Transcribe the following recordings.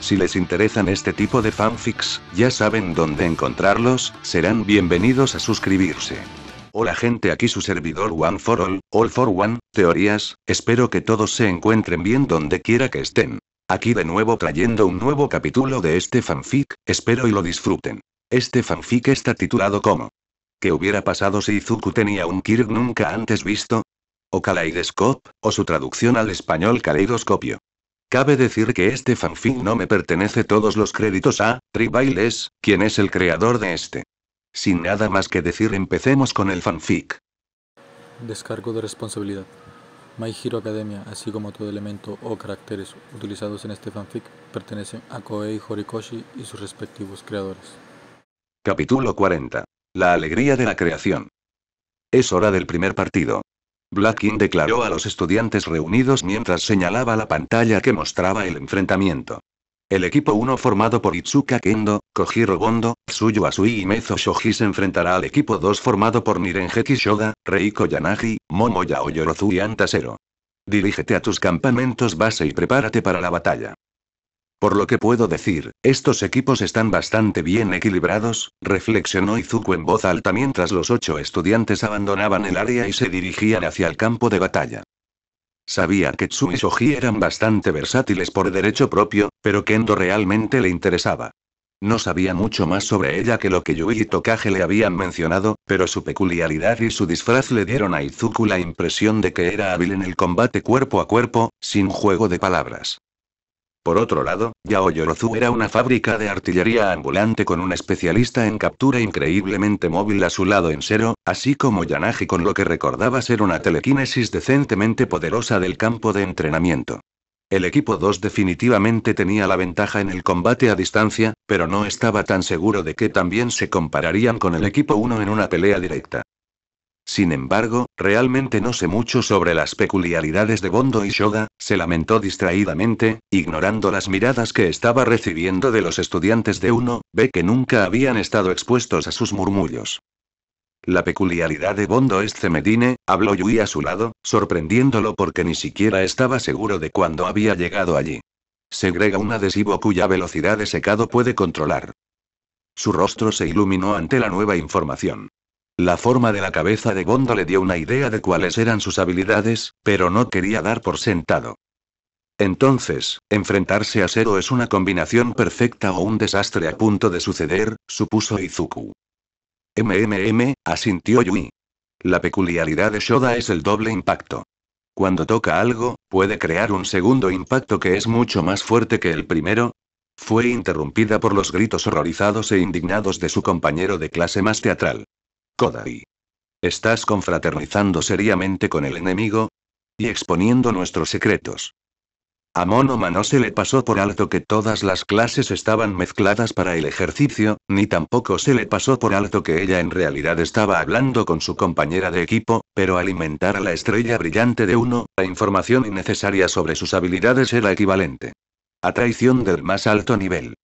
Si les interesan este tipo de fanfics, ya saben dónde encontrarlos, serán bienvenidos a suscribirse. Hola gente, aquí su servidor One for All, All for One, Teorías, espero que todos se encuentren bien donde quiera que estén. Aquí de nuevo trayendo un nuevo capítulo de este fanfic, espero y lo disfruten. Este fanfic está titulado como ¿Qué hubiera pasado si Izuku tenía un Kirk nunca antes visto? O Kaleidoscope, o su traducción al español Kaleidoscopio. Cabe decir que este fanfic no me pertenece todos los créditos a Tribailes, quien es el creador de este. Sin nada más que decir, empecemos con el fanfic. Descargo de responsabilidad. My Hero Academia, así como todo elemento o caracteres utilizados en este fanfic, pertenecen a Koei Horikoshi y sus respectivos creadores. Capítulo 40. La alegría de la creación. Es hora del primer partido. Blackin declaró a los estudiantes reunidos mientras señalaba la pantalla que mostraba el enfrentamiento. El equipo 1 formado por Itsuka Kendo, Kojiro Bondo, Tsuyu Asui y Mezo Shoji se enfrentará al equipo 2 formado por Nirenjeki Shoda, Reiko Yanagi, Momoya Oyorozu y Antasero. Dirígete a tus campamentos base y prepárate para la batalla. Por lo que puedo decir, estos equipos están bastante bien equilibrados, reflexionó Izuku en voz alta mientras los ocho estudiantes abandonaban el área y se dirigían hacia el campo de batalla. Sabía que Tsu y Shoji eran bastante versátiles por derecho propio, pero Kendo realmente le interesaba. No sabía mucho más sobre ella que lo que Yui y Tokage le habían mencionado, pero su peculiaridad y su disfraz le dieron a Izuku la impresión de que era hábil en el combate cuerpo a cuerpo, sin juego de palabras. Por otro lado, Yaoyorozu era una fábrica de artillería ambulante con un especialista en captura increíblemente móvil a su lado en cero, así como Yanagi con lo que recordaba ser una telequinesis decentemente poderosa del campo de entrenamiento. El equipo 2 definitivamente tenía la ventaja en el combate a distancia, pero no estaba tan seguro de que también se compararían con el equipo 1 en una pelea directa. Sin embargo, realmente no sé mucho sobre las peculiaridades de Bondo y Shoda, se lamentó distraídamente, ignorando las miradas que estaba recibiendo de los estudiantes de uno, ve que nunca habían estado expuestos a sus murmullos. La peculiaridad de Bondo es Cemedine, habló Yui a su lado, sorprendiéndolo porque ni siquiera estaba seguro de cuándo había llegado allí. Segrega un adhesivo cuya velocidad de secado puede controlar. Su rostro se iluminó ante la nueva información. La forma de la cabeza de Bondo le dio una idea de cuáles eran sus habilidades, pero no quería dar por sentado. Entonces, enfrentarse a cero es una combinación perfecta o un desastre a punto de suceder, supuso Izuku. MMM, asintió Yui. La peculiaridad de Shoda es el doble impacto. Cuando toca algo, puede crear un segundo impacto que es mucho más fuerte que el primero, fue interrumpida por los gritos horrorizados e indignados de su compañero de clase más teatral. Kodai. ¿Estás confraternizando seriamente con el enemigo? Y exponiendo nuestros secretos. A Monoma no se le pasó por alto que todas las clases estaban mezcladas para el ejercicio, ni tampoco se le pasó por alto que ella en realidad estaba hablando con su compañera de equipo, pero alimentar a la estrella brillante de uno, la información innecesaria sobre sus habilidades era equivalente. A traición del más alto nivel.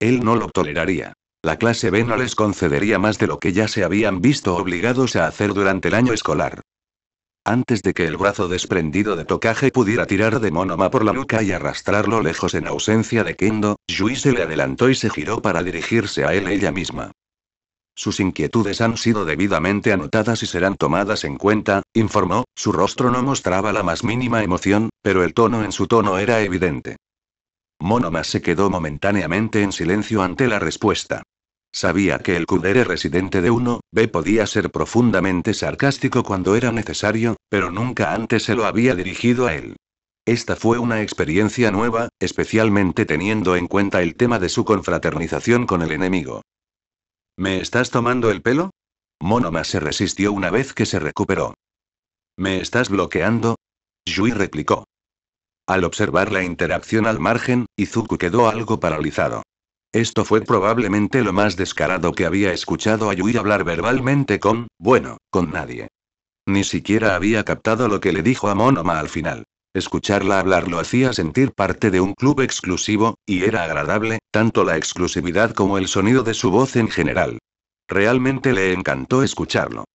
Él no lo toleraría la clase B no les concedería más de lo que ya se habían visto obligados a hacer durante el año escolar. Antes de que el brazo desprendido de Tocaje pudiera tirar de Monoma por la nuca y arrastrarlo lejos en ausencia de Kendo, Yui se le adelantó y se giró para dirigirse a él ella misma. Sus inquietudes han sido debidamente anotadas y serán tomadas en cuenta, informó, su rostro no mostraba la más mínima emoción, pero el tono en su tono era evidente. Monoma se quedó momentáneamente en silencio ante la respuesta. Sabía que el Kudere residente de 1B podía ser profundamente sarcástico cuando era necesario, pero nunca antes se lo había dirigido a él. Esta fue una experiencia nueva, especialmente teniendo en cuenta el tema de su confraternización con el enemigo. ¿Me estás tomando el pelo? Monoma se resistió una vez que se recuperó. ¿Me estás bloqueando? Yui replicó. Al observar la interacción al margen, Izuku quedó algo paralizado. Esto fue probablemente lo más descarado que había escuchado a Yui hablar verbalmente con, bueno, con nadie. Ni siquiera había captado lo que le dijo a Monoma al final. Escucharla hablar lo hacía sentir parte de un club exclusivo, y era agradable, tanto la exclusividad como el sonido de su voz en general. Realmente le encantó escucharlo.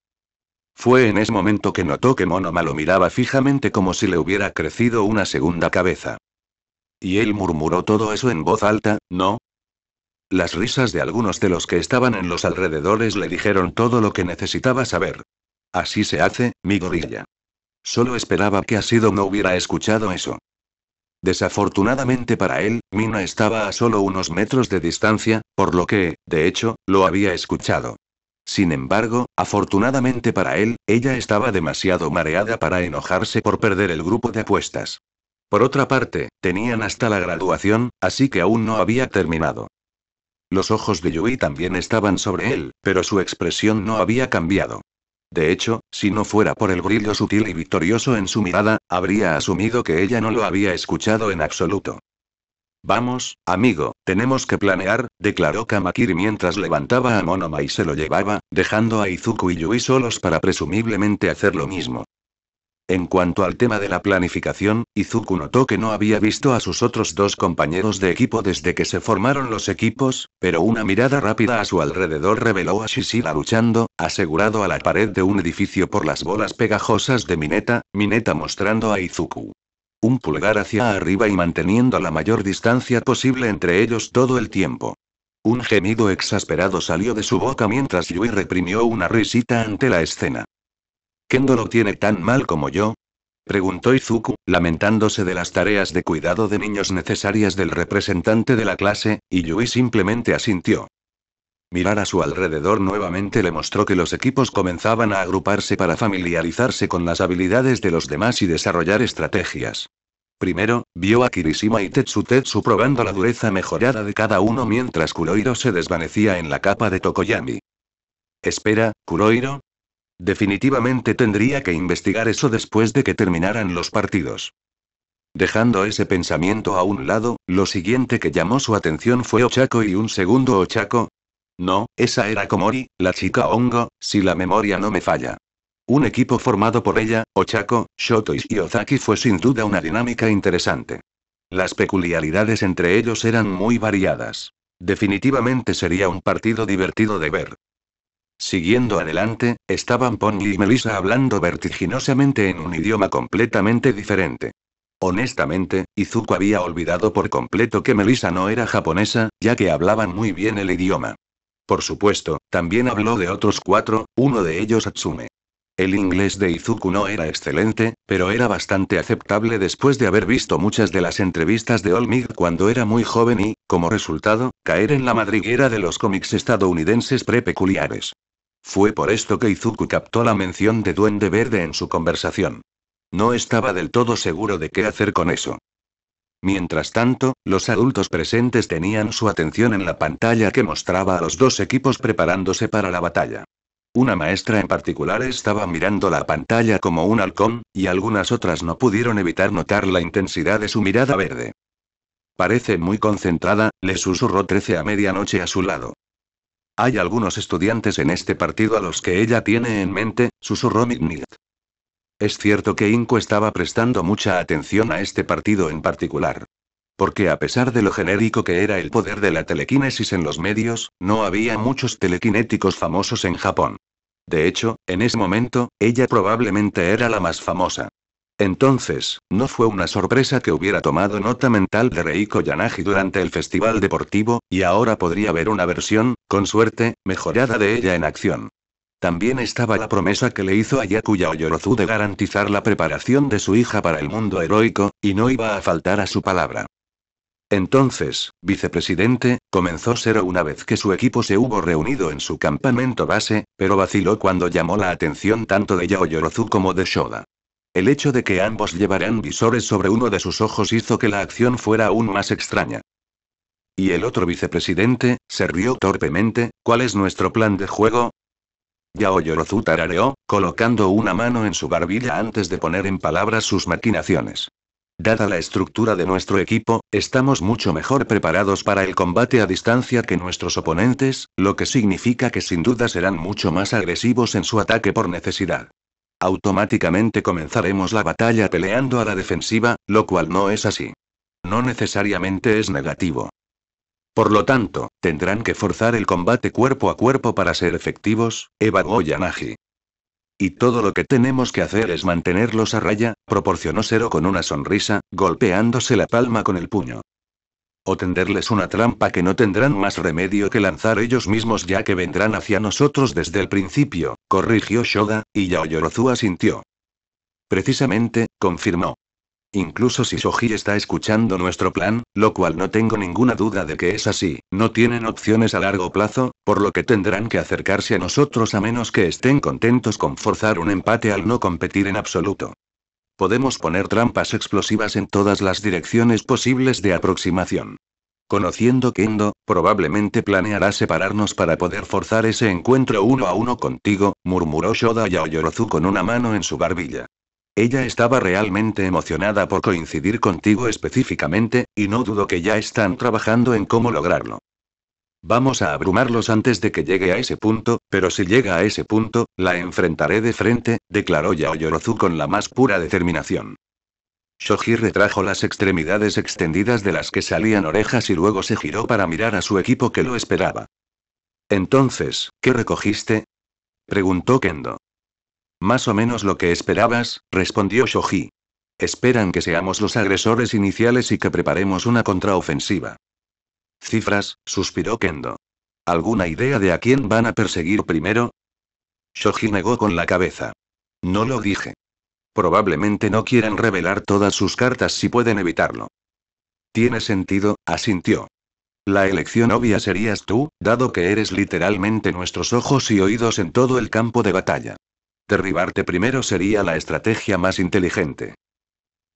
Fue en ese momento que notó que Monoma lo miraba fijamente como si le hubiera crecido una segunda cabeza. Y él murmuró todo eso en voz alta, no, las risas de algunos de los que estaban en los alrededores le dijeron todo lo que necesitaba saber. Así se hace, mi gorilla. Solo esperaba que Asido no hubiera escuchado eso. Desafortunadamente para él, Mina estaba a solo unos metros de distancia, por lo que, de hecho, lo había escuchado. Sin embargo, afortunadamente para él, ella estaba demasiado mareada para enojarse por perder el grupo de apuestas. Por otra parte, tenían hasta la graduación, así que aún no había terminado. Los ojos de Yui también estaban sobre él, pero su expresión no había cambiado. De hecho, si no fuera por el brillo sutil y victorioso en su mirada, habría asumido que ella no lo había escuchado en absoluto. Vamos, amigo, tenemos que planear, declaró Kamakiri mientras levantaba a Monoma y se lo llevaba, dejando a Izuku y Yui solos para presumiblemente hacer lo mismo. En cuanto al tema de la planificación, Izuku notó que no había visto a sus otros dos compañeros de equipo desde que se formaron los equipos, pero una mirada rápida a su alrededor reveló a Shishida luchando, asegurado a la pared de un edificio por las bolas pegajosas de Mineta, Mineta mostrando a Izuku. Un pulgar hacia arriba y manteniendo la mayor distancia posible entre ellos todo el tiempo. Un gemido exasperado salió de su boca mientras Yui reprimió una risita ante la escena. ¿Kendo lo tiene tan mal como yo? Preguntó Izuku, lamentándose de las tareas de cuidado de niños necesarias del representante de la clase, y Yui simplemente asintió. Mirar a su alrededor nuevamente le mostró que los equipos comenzaban a agruparse para familiarizarse con las habilidades de los demás y desarrollar estrategias. Primero, vio a Kirishima y Tetsu Tetsu probando la dureza mejorada de cada uno mientras Kuroiro se desvanecía en la capa de Tokoyami. Espera, Kuroiro, Definitivamente tendría que investigar eso después de que terminaran los partidos. Dejando ese pensamiento a un lado, lo siguiente que llamó su atención fue Ochako y un segundo Ochako. No, esa era Komori, la chica Hongo, si la memoria no me falla. Un equipo formado por ella, Ochako, Shoto y Ozaki fue sin duda una dinámica interesante. Las peculiaridades entre ellos eran muy variadas. Definitivamente sería un partido divertido de ver. Siguiendo adelante, estaban Pony y Melissa hablando vertiginosamente en un idioma completamente diferente. Honestamente, Izuku había olvidado por completo que Melissa no era japonesa, ya que hablaban muy bien el idioma. Por supuesto, también habló de otros cuatro, uno de ellos Atsume. El inglés de Izuku no era excelente, pero era bastante aceptable después de haber visto muchas de las entrevistas de Olmig cuando era muy joven y, como resultado, caer en la madriguera de los cómics estadounidenses prepeculiares. Fue por esto que Izuku captó la mención de Duende Verde en su conversación. No estaba del todo seguro de qué hacer con eso. Mientras tanto, los adultos presentes tenían su atención en la pantalla que mostraba a los dos equipos preparándose para la batalla. Una maestra en particular estaba mirando la pantalla como un halcón, y algunas otras no pudieron evitar notar la intensidad de su mirada verde. Parece muy concentrada, le susurró Trece a medianoche a su lado. Hay algunos estudiantes en este partido a los que ella tiene en mente, susurró Midnight. Es cierto que Inko estaba prestando mucha atención a este partido en particular. Porque a pesar de lo genérico que era el poder de la telequinesis en los medios, no había muchos telequinéticos famosos en Japón. De hecho, en ese momento, ella probablemente era la más famosa. Entonces, no fue una sorpresa que hubiera tomado nota mental de Reiko Yanagi durante el festival deportivo, y ahora podría ver una versión, con suerte, mejorada de ella en acción. También estaba la promesa que le hizo a Yakuya Oyorozu de garantizar la preparación de su hija para el mundo heroico, y no iba a faltar a su palabra. Entonces, vicepresidente, comenzó Cero una vez que su equipo se hubo reunido en su campamento base, pero vaciló cuando llamó la atención tanto de Oyorozu como de Shoda. El hecho de que ambos llevaran visores sobre uno de sus ojos hizo que la acción fuera aún más extraña. Y el otro vicepresidente, se rió torpemente, ¿cuál es nuestro plan de juego? Yao Yorozu tarareó, colocando una mano en su barbilla antes de poner en palabras sus maquinaciones. Dada la estructura de nuestro equipo, estamos mucho mejor preparados para el combate a distancia que nuestros oponentes, lo que significa que sin duda serán mucho más agresivos en su ataque por necesidad automáticamente comenzaremos la batalla peleando a la defensiva, lo cual no es así. No necesariamente es negativo. Por lo tanto, tendrán que forzar el combate cuerpo a cuerpo para ser efectivos, evagó Yanagi. Y todo lo que tenemos que hacer es mantenerlos a raya, proporcionó Cero con una sonrisa, golpeándose la palma con el puño o tenderles una trampa que no tendrán más remedio que lanzar ellos mismos ya que vendrán hacia nosotros desde el principio, corrigió Shoga, y Yaoyorozu asintió. Precisamente, confirmó. Incluso si Soji está escuchando nuestro plan, lo cual no tengo ninguna duda de que es así, no tienen opciones a largo plazo, por lo que tendrán que acercarse a nosotros a menos que estén contentos con forzar un empate al no competir en absoluto. Podemos poner trampas explosivas en todas las direcciones posibles de aproximación. Conociendo que Endo, probablemente planeará separarnos para poder forzar ese encuentro uno a uno contigo, murmuró Shoda oyorozu con una mano en su barbilla. Ella estaba realmente emocionada por coincidir contigo específicamente, y no dudo que ya están trabajando en cómo lograrlo. Vamos a abrumarlos antes de que llegue a ese punto, pero si llega a ese punto, la enfrentaré de frente, declaró Yaoyorozu con la más pura determinación. Shoji retrajo las extremidades extendidas de las que salían orejas y luego se giró para mirar a su equipo que lo esperaba. Entonces, ¿qué recogiste? preguntó Kendo. Más o menos lo que esperabas, respondió Shoji. Esperan que seamos los agresores iniciales y que preparemos una contraofensiva. Cifras, suspiró Kendo. ¿Alguna idea de a quién van a perseguir primero? Shoji negó con la cabeza. No lo dije. Probablemente no quieran revelar todas sus cartas si pueden evitarlo. Tiene sentido, asintió. La elección obvia serías tú, dado que eres literalmente nuestros ojos y oídos en todo el campo de batalla. Derribarte primero sería la estrategia más inteligente.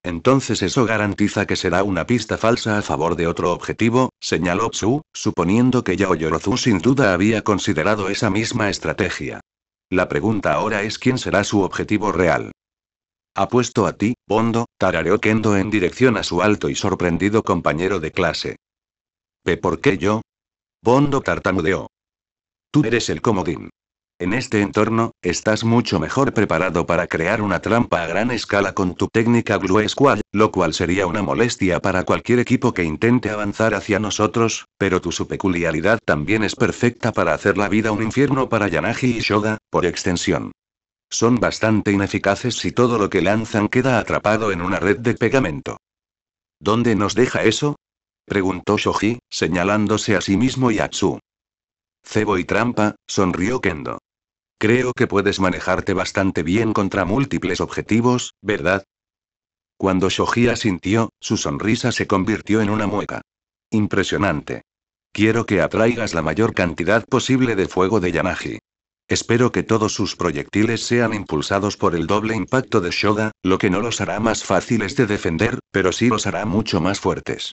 Entonces eso garantiza que será una pista falsa a favor de otro objetivo, señaló Tsu, suponiendo que Yao Yorozu sin duda había considerado esa misma estrategia. La pregunta ahora es quién será su objetivo real. Apuesto a ti, Bondo, tarareó Kendo en dirección a su alto y sorprendido compañero de clase. ¿Pe por qué yo? Bondo tartamudeó. Tú eres el comodín. En este entorno, estás mucho mejor preparado para crear una trampa a gran escala con tu técnica Glue Squad, lo cual sería una molestia para cualquier equipo que intente avanzar hacia nosotros, pero tu su peculiaridad también es perfecta para hacer la vida un infierno para Yanagi y Shoga, por extensión. Son bastante ineficaces si todo lo que lanzan queda atrapado en una red de pegamento. ¿Dónde nos deja eso? preguntó Shoji, señalándose a sí mismo y a Tsu. Cebo y trampa, sonrió Kendo. Creo que puedes manejarte bastante bien contra múltiples objetivos, ¿verdad? Cuando Shoji asintió, su sonrisa se convirtió en una mueca. Impresionante. Quiero que atraigas la mayor cantidad posible de fuego de Yanagi. Espero que todos sus proyectiles sean impulsados por el doble impacto de Shoda, lo que no los hará más fáciles de defender, pero sí los hará mucho más fuertes.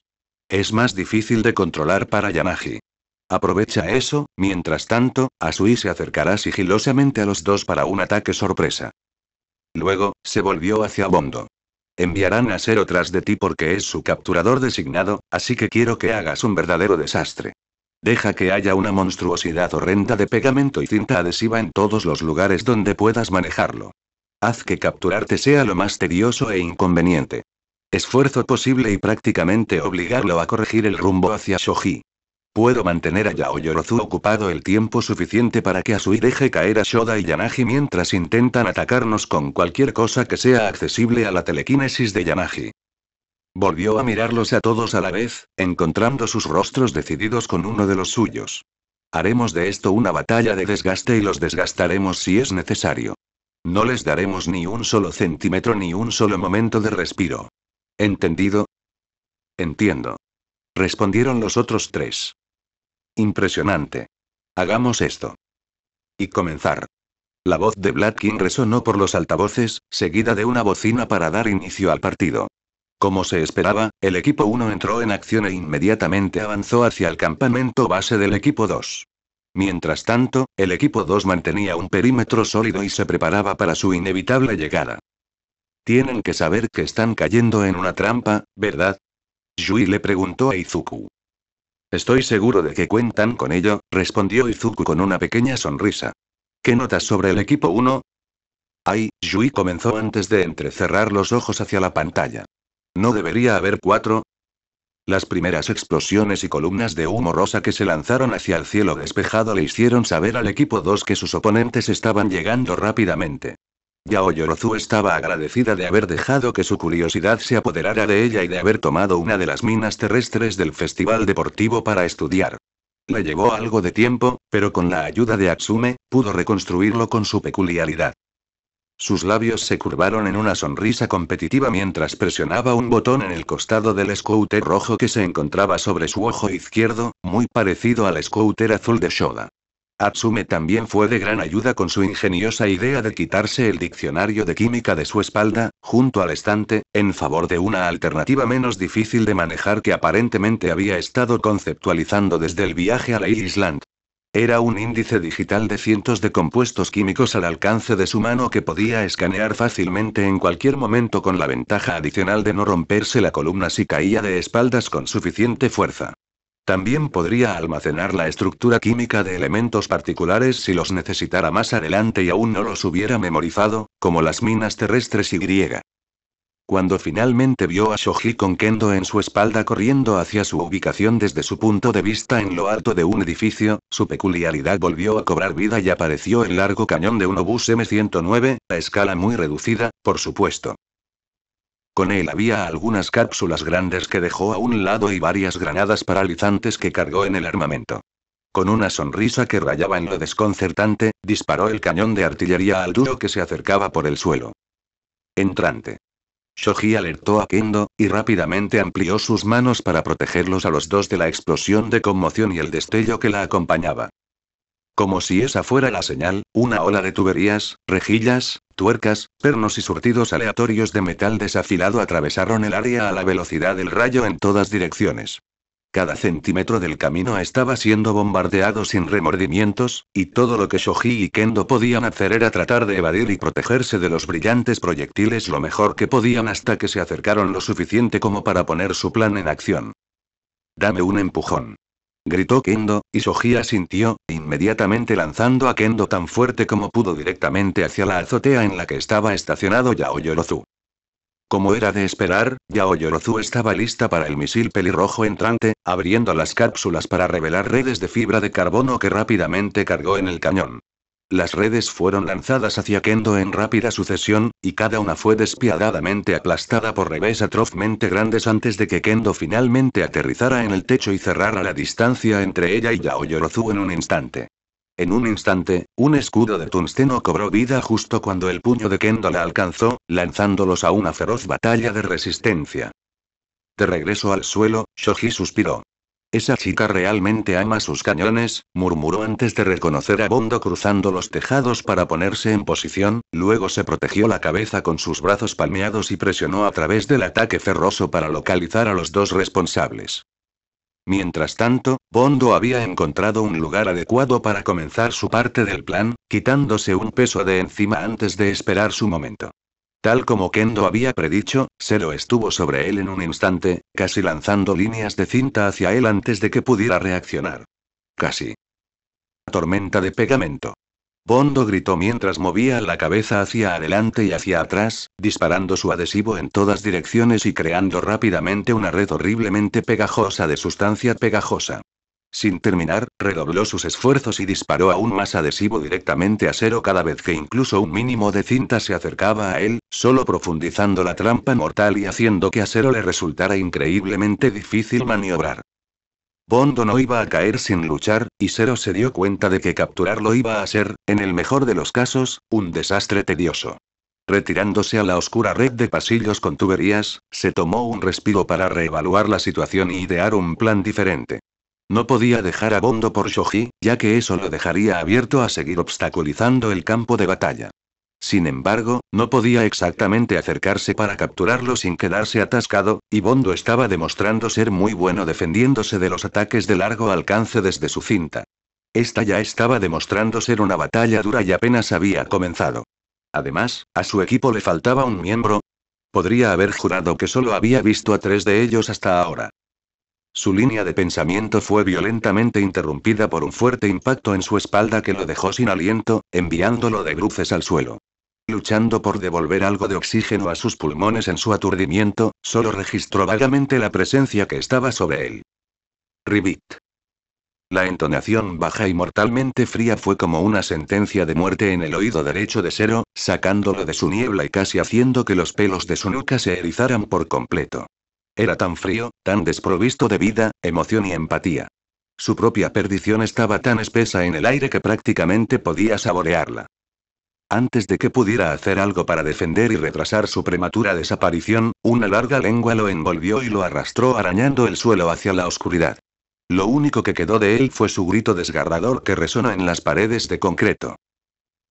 Es más difícil de controlar para Yanagi. Aprovecha eso, mientras tanto, Asui se acercará sigilosamente a los dos para un ataque sorpresa. Luego, se volvió hacia Bondo. Enviarán a ser tras de ti porque es su capturador designado, así que quiero que hagas un verdadero desastre. Deja que haya una monstruosidad horrenda de pegamento y cinta adhesiva en todos los lugares donde puedas manejarlo. Haz que capturarte sea lo más tedioso e inconveniente. Esfuerzo posible y prácticamente obligarlo a corregir el rumbo hacia Shoji. Puedo mantener a Yaoyorozu ocupado el tiempo suficiente para que Asui deje caer a Shoda y Yanagi mientras intentan atacarnos con cualquier cosa que sea accesible a la telequinesis de Yanagi. Volvió a mirarlos a todos a la vez, encontrando sus rostros decididos con uno de los suyos. Haremos de esto una batalla de desgaste y los desgastaremos si es necesario. No les daremos ni un solo centímetro ni un solo momento de respiro. ¿Entendido? Entiendo. Respondieron los otros tres. Impresionante. Hagamos esto. Y comenzar. La voz de King resonó por los altavoces, seguida de una bocina para dar inicio al partido. Como se esperaba, el equipo 1 entró en acción e inmediatamente avanzó hacia el campamento base del equipo 2. Mientras tanto, el equipo 2 mantenía un perímetro sólido y se preparaba para su inevitable llegada. Tienen que saber que están cayendo en una trampa, ¿verdad? Yui le preguntó a Izuku. Estoy seguro de que cuentan con ello, respondió Izuku con una pequeña sonrisa. ¿Qué notas sobre el equipo 1? Ay, Yui comenzó antes de entrecerrar los ojos hacia la pantalla. ¿No debería haber cuatro? Las primeras explosiones y columnas de humo rosa que se lanzaron hacia el cielo despejado le hicieron saber al equipo 2 que sus oponentes estaban llegando rápidamente. Yao estaba agradecida de haber dejado que su curiosidad se apoderara de ella y de haber tomado una de las minas terrestres del Festival Deportivo para estudiar. Le llevó algo de tiempo, pero con la ayuda de Atsume, pudo reconstruirlo con su peculiaridad. Sus labios se curvaron en una sonrisa competitiva mientras presionaba un botón en el costado del scooter rojo que se encontraba sobre su ojo izquierdo, muy parecido al scooter azul de Shoda. Atsume también fue de gran ayuda con su ingeniosa idea de quitarse el diccionario de química de su espalda, junto al estante, en favor de una alternativa menos difícil de manejar que aparentemente había estado conceptualizando desde el viaje a la Island. Era un índice digital de cientos de compuestos químicos al alcance de su mano que podía escanear fácilmente en cualquier momento con la ventaja adicional de no romperse la columna si caía de espaldas con suficiente fuerza. También podría almacenar la estructura química de elementos particulares si los necesitara más adelante y aún no los hubiera memorizado, como las minas terrestres y griega. Cuando finalmente vio a Shoji con Kendo en su espalda corriendo hacia su ubicación desde su punto de vista en lo alto de un edificio, su peculiaridad volvió a cobrar vida y apareció el largo cañón de un obús M109, a escala muy reducida, por supuesto. Con él había algunas cápsulas grandes que dejó a un lado y varias granadas paralizantes que cargó en el armamento. Con una sonrisa que rayaba en lo desconcertante, disparó el cañón de artillería al duro que se acercaba por el suelo. Entrante. Shoji alertó a Kendo, y rápidamente amplió sus manos para protegerlos a los dos de la explosión de conmoción y el destello que la acompañaba. Como si esa fuera la señal, una ola de tuberías, rejillas, tuercas, pernos y surtidos aleatorios de metal desafilado atravesaron el área a la velocidad del rayo en todas direcciones. Cada centímetro del camino estaba siendo bombardeado sin remordimientos, y todo lo que Shoji y Kendo podían hacer era tratar de evadir y protegerse de los brillantes proyectiles lo mejor que podían hasta que se acercaron lo suficiente como para poner su plan en acción. Dame un empujón gritó Kendo, y Sojia sintió, inmediatamente lanzando a Kendo tan fuerte como pudo directamente hacia la azotea en la que estaba estacionado Yaoyorozu. Como era de esperar, Yaoyorozu estaba lista para el misil pelirrojo entrante, abriendo las cápsulas para revelar redes de fibra de carbono que rápidamente cargó en el cañón. Las redes fueron lanzadas hacia Kendo en rápida sucesión, y cada una fue despiadadamente aplastada por revés atrozmente grandes antes de que Kendo finalmente aterrizara en el techo y cerrara la distancia entre ella y Yaoyorozu en un instante. En un instante, un escudo de tungsteno cobró vida justo cuando el puño de Kendo la alcanzó, lanzándolos a una feroz batalla de resistencia. De regreso al suelo, Shoji suspiró. Esa chica realmente ama sus cañones, murmuró antes de reconocer a Bondo cruzando los tejados para ponerse en posición, luego se protegió la cabeza con sus brazos palmeados y presionó a través del ataque ferroso para localizar a los dos responsables. Mientras tanto, Bondo había encontrado un lugar adecuado para comenzar su parte del plan, quitándose un peso de encima antes de esperar su momento. Tal como Kendo había predicho, lo estuvo sobre él en un instante, casi lanzando líneas de cinta hacia él antes de que pudiera reaccionar. Casi. Tormenta de pegamento. Bondo gritó mientras movía la cabeza hacia adelante y hacia atrás, disparando su adhesivo en todas direcciones y creando rápidamente una red horriblemente pegajosa de sustancia pegajosa. Sin terminar, redobló sus esfuerzos y disparó aún más adhesivo directamente a cero cada vez que incluso un mínimo de cinta se acercaba a él, solo profundizando la trampa mortal y haciendo que a cero le resultara increíblemente difícil maniobrar. Bondo no iba a caer sin luchar, y Cero se dio cuenta de que capturarlo iba a ser, en el mejor de los casos, un desastre tedioso. Retirándose a la oscura red de pasillos con tuberías, se tomó un respiro para reevaluar la situación y idear un plan diferente. No podía dejar a Bondo por Shoji, ya que eso lo dejaría abierto a seguir obstaculizando el campo de batalla. Sin embargo, no podía exactamente acercarse para capturarlo sin quedarse atascado, y Bondo estaba demostrando ser muy bueno defendiéndose de los ataques de largo alcance desde su cinta. Esta ya estaba demostrando ser una batalla dura y apenas había comenzado. Además, a su equipo le faltaba un miembro. Podría haber jurado que solo había visto a tres de ellos hasta ahora. Su línea de pensamiento fue violentamente interrumpida por un fuerte impacto en su espalda que lo dejó sin aliento, enviándolo de bruces al suelo. Luchando por devolver algo de oxígeno a sus pulmones en su aturdimiento, solo registró vagamente la presencia que estaba sobre él. Ribit. La entonación baja y mortalmente fría fue como una sentencia de muerte en el oído derecho de Cero, sacándolo de su niebla y casi haciendo que los pelos de su nuca se erizaran por completo. Era tan frío, tan desprovisto de vida, emoción y empatía. Su propia perdición estaba tan espesa en el aire que prácticamente podía saborearla. Antes de que pudiera hacer algo para defender y retrasar su prematura desaparición, una larga lengua lo envolvió y lo arrastró arañando el suelo hacia la oscuridad. Lo único que quedó de él fue su grito desgarrador que resonó en las paredes de concreto.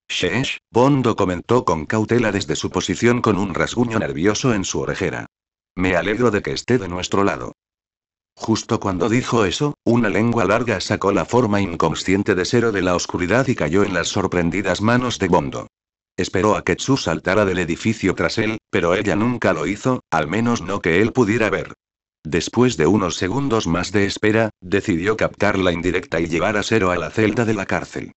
«¡Shesh!», Bondo comentó con cautela desde su posición con un rasguño nervioso en su orejera. Me alegro de que esté de nuestro lado. Justo cuando dijo eso, una lengua larga sacó la forma inconsciente de Cero de la oscuridad y cayó en las sorprendidas manos de Bondo. Esperó a que Chu saltara del edificio tras él, pero ella nunca lo hizo, al menos no que él pudiera ver. Después de unos segundos más de espera, decidió captar la indirecta y llevar a Cero a la celda de la cárcel.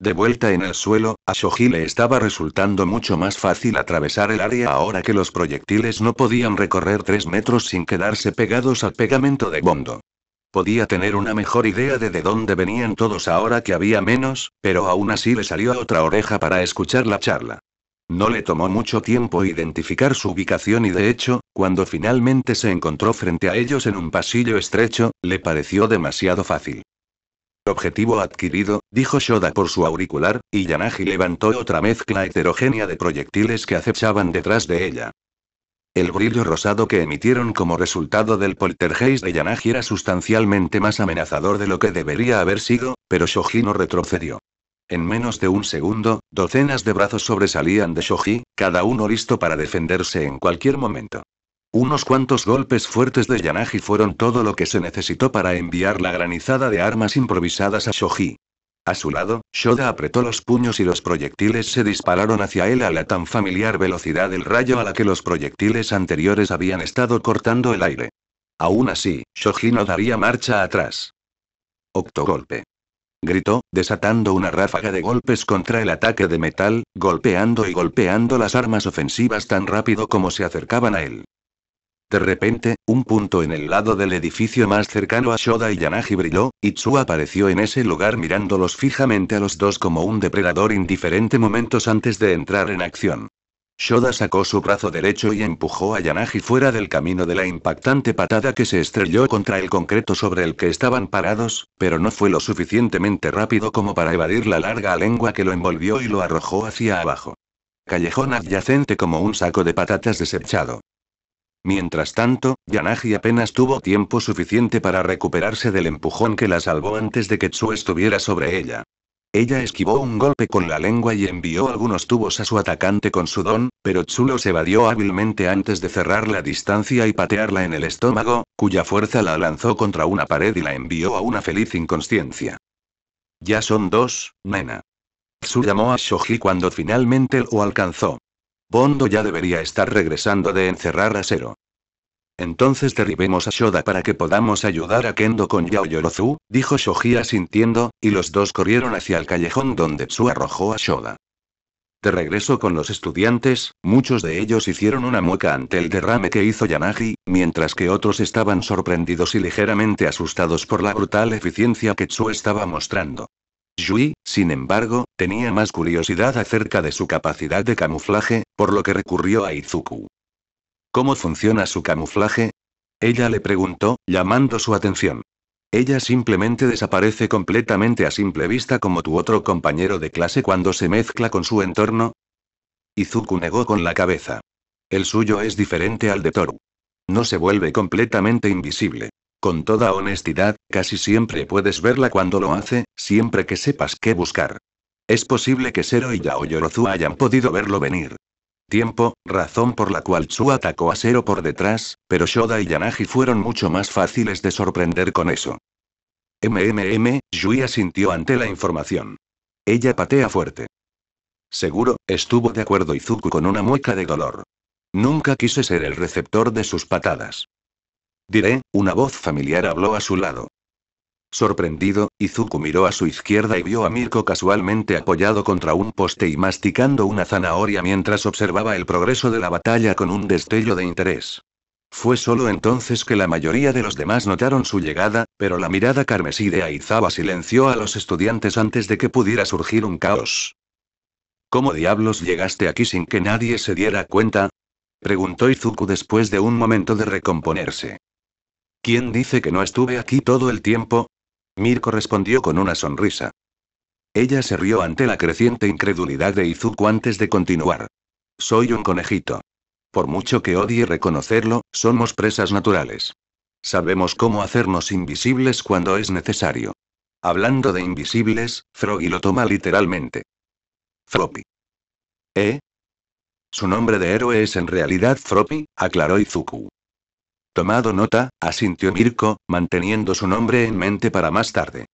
De vuelta en el suelo, a Shoji le estaba resultando mucho más fácil atravesar el área ahora que los proyectiles no podían recorrer tres metros sin quedarse pegados al pegamento de Bondo. Podía tener una mejor idea de de dónde venían todos ahora que había menos, pero aún así le salió a otra oreja para escuchar la charla. No le tomó mucho tiempo identificar su ubicación y de hecho, cuando finalmente se encontró frente a ellos en un pasillo estrecho, le pareció demasiado fácil. Objetivo adquirido, dijo Shoda por su auricular, y Yanagi levantó otra mezcla heterogénea de proyectiles que acechaban detrás de ella. El brillo rosado que emitieron como resultado del poltergeist de Yanagi era sustancialmente más amenazador de lo que debería haber sido, pero Shoji no retrocedió. En menos de un segundo, docenas de brazos sobresalían de Shoji, cada uno listo para defenderse en cualquier momento. Unos cuantos golpes fuertes de Yanagi fueron todo lo que se necesitó para enviar la granizada de armas improvisadas a Shoji. A su lado, Shoda apretó los puños y los proyectiles se dispararon hacia él a la tan familiar velocidad del rayo a la que los proyectiles anteriores habían estado cortando el aire. Aún así, Shoji no daría marcha atrás. Octogolpe. Gritó, desatando una ráfaga de golpes contra el ataque de metal, golpeando y golpeando las armas ofensivas tan rápido como se acercaban a él. De repente, un punto en el lado del edificio más cercano a Shoda y Yanagi brilló, y Tsu apareció en ese lugar mirándolos fijamente a los dos como un depredador indiferente momentos antes de entrar en acción. Shoda sacó su brazo derecho y empujó a Yanagi fuera del camino de la impactante patada que se estrelló contra el concreto sobre el que estaban parados, pero no fue lo suficientemente rápido como para evadir la larga lengua que lo envolvió y lo arrojó hacia abajo. Callejón adyacente como un saco de patatas desechado. Mientras tanto, Yanagi apenas tuvo tiempo suficiente para recuperarse del empujón que la salvó antes de que Tsu estuviera sobre ella. Ella esquivó un golpe con la lengua y envió algunos tubos a su atacante con su don, pero Tsu se evadió hábilmente antes de cerrar la distancia y patearla en el estómago, cuya fuerza la lanzó contra una pared y la envió a una feliz inconsciencia. Ya son dos, nena. Tsu llamó a Shoji cuando finalmente lo alcanzó. Bondo ya debería estar regresando de encerrar a Zero. Entonces derribemos a Shoda para que podamos ayudar a Kendo con Yorozu, dijo Shoji asintiendo, y los dos corrieron hacia el callejón donde Tsu arrojó a Shoda. De regreso con los estudiantes, muchos de ellos hicieron una mueca ante el derrame que hizo Yanagi, mientras que otros estaban sorprendidos y ligeramente asustados por la brutal eficiencia que Tsu estaba mostrando. Yui, sin embargo, tenía más curiosidad acerca de su capacidad de camuflaje, por lo que recurrió a Izuku. ¿Cómo funciona su camuflaje? Ella le preguntó, llamando su atención. Ella simplemente desaparece completamente a simple vista como tu otro compañero de clase cuando se mezcla con su entorno. Izuku negó con la cabeza. El suyo es diferente al de Toru. No se vuelve completamente invisible. Con toda honestidad, Casi siempre puedes verla cuando lo hace, siempre que sepas qué buscar. Es posible que y Yao Yorozu hayan podido verlo venir. Tiempo, razón por la cual Chu atacó a Zero por detrás, pero Shoda y Yanagi fueron mucho más fáciles de sorprender con eso. MMM, Yui asintió ante la información. Ella patea fuerte. Seguro, estuvo de acuerdo Izuku con una mueca de dolor. Nunca quise ser el receptor de sus patadas. Diré, una voz familiar habló a su lado. Sorprendido, Izuku miró a su izquierda y vio a Mirko casualmente apoyado contra un poste y masticando una zanahoria mientras observaba el progreso de la batalla con un destello de interés. Fue solo entonces que la mayoría de los demás notaron su llegada, pero la mirada carmesí de Aizawa silenció a los estudiantes antes de que pudiera surgir un caos. ¿Cómo diablos llegaste aquí sin que nadie se diera cuenta? preguntó Izuku después de un momento de recomponerse. ¿Quién dice que no estuve aquí todo el tiempo? Mirko respondió con una sonrisa. Ella se rió ante la creciente incredulidad de Izuku antes de continuar. Soy un conejito. Por mucho que odie reconocerlo, somos presas naturales. Sabemos cómo hacernos invisibles cuando es necesario. Hablando de invisibles, Froggy lo toma literalmente. Froppy. ¿Eh? Su nombre de héroe es en realidad Froppy, aclaró Izuku. Tomado nota, asintió Mirko, manteniendo su nombre en mente para más tarde.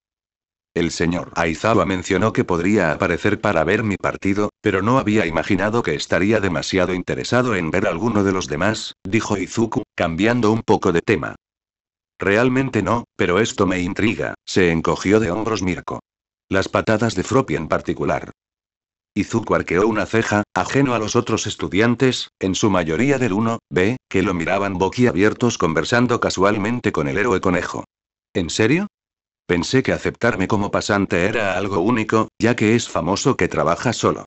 El señor Aizawa mencionó que podría aparecer para ver mi partido, pero no había imaginado que estaría demasiado interesado en ver alguno de los demás, dijo Izuku, cambiando un poco de tema. Realmente no, pero esto me intriga, se encogió de hombros Mirko. Las patadas de Froppy en particular. Izuku arqueó una ceja, ajeno a los otros estudiantes, en su mayoría del 1B, que lo miraban boquiabiertos conversando casualmente con el héroe conejo. ¿En serio? Pensé que aceptarme como pasante era algo único, ya que es famoso que trabaja solo.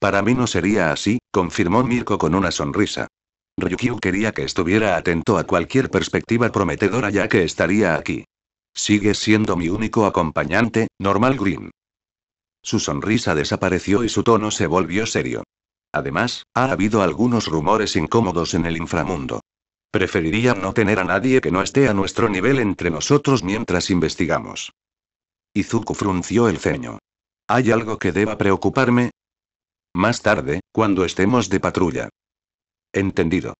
Para mí no sería así, confirmó Mirko con una sonrisa. Ryukyu quería que estuviera atento a cualquier perspectiva prometedora ya que estaría aquí. Sigue siendo mi único acompañante, normal Green. Su sonrisa desapareció y su tono se volvió serio. Además, ha habido algunos rumores incómodos en el inframundo. Preferiría no tener a nadie que no esté a nuestro nivel entre nosotros mientras investigamos. Izuku frunció el ceño. ¿Hay algo que deba preocuparme? Más tarde, cuando estemos de patrulla. Entendido.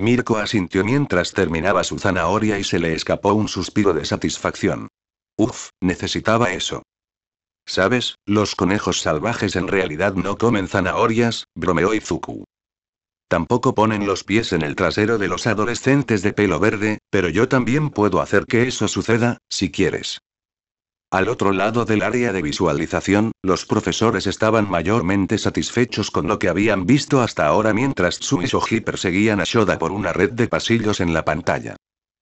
Mirko asintió mientras terminaba su zanahoria y se le escapó un suspiro de satisfacción. Uf, necesitaba eso. ¿Sabes? Los conejos salvajes en realidad no comen zanahorias, bromeó Izuku. Tampoco ponen los pies en el trasero de los adolescentes de pelo verde, pero yo también puedo hacer que eso suceda, si quieres. Al otro lado del área de visualización, los profesores estaban mayormente satisfechos con lo que habían visto hasta ahora mientras Tsumi y perseguían a Shoda por una red de pasillos en la pantalla.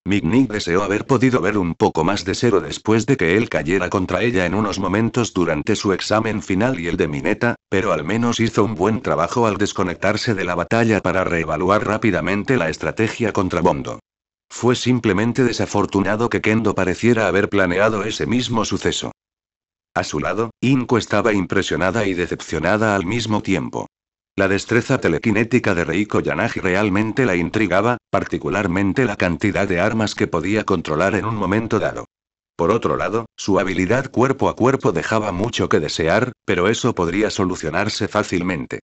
Nick deseó haber podido ver un poco más de Cero después de que él cayera contra ella en unos momentos durante su examen final y el de Mineta, pero al menos hizo un buen trabajo al desconectarse de la batalla para reevaluar rápidamente la estrategia contra Bondo. Fue simplemente desafortunado que Kendo pareciera haber planeado ese mismo suceso. A su lado, Inko estaba impresionada y decepcionada al mismo tiempo. La destreza telequinética de Reiko Yanagi realmente la intrigaba, particularmente la cantidad de armas que podía controlar en un momento dado. Por otro lado, su habilidad cuerpo a cuerpo dejaba mucho que desear, pero eso podría solucionarse fácilmente.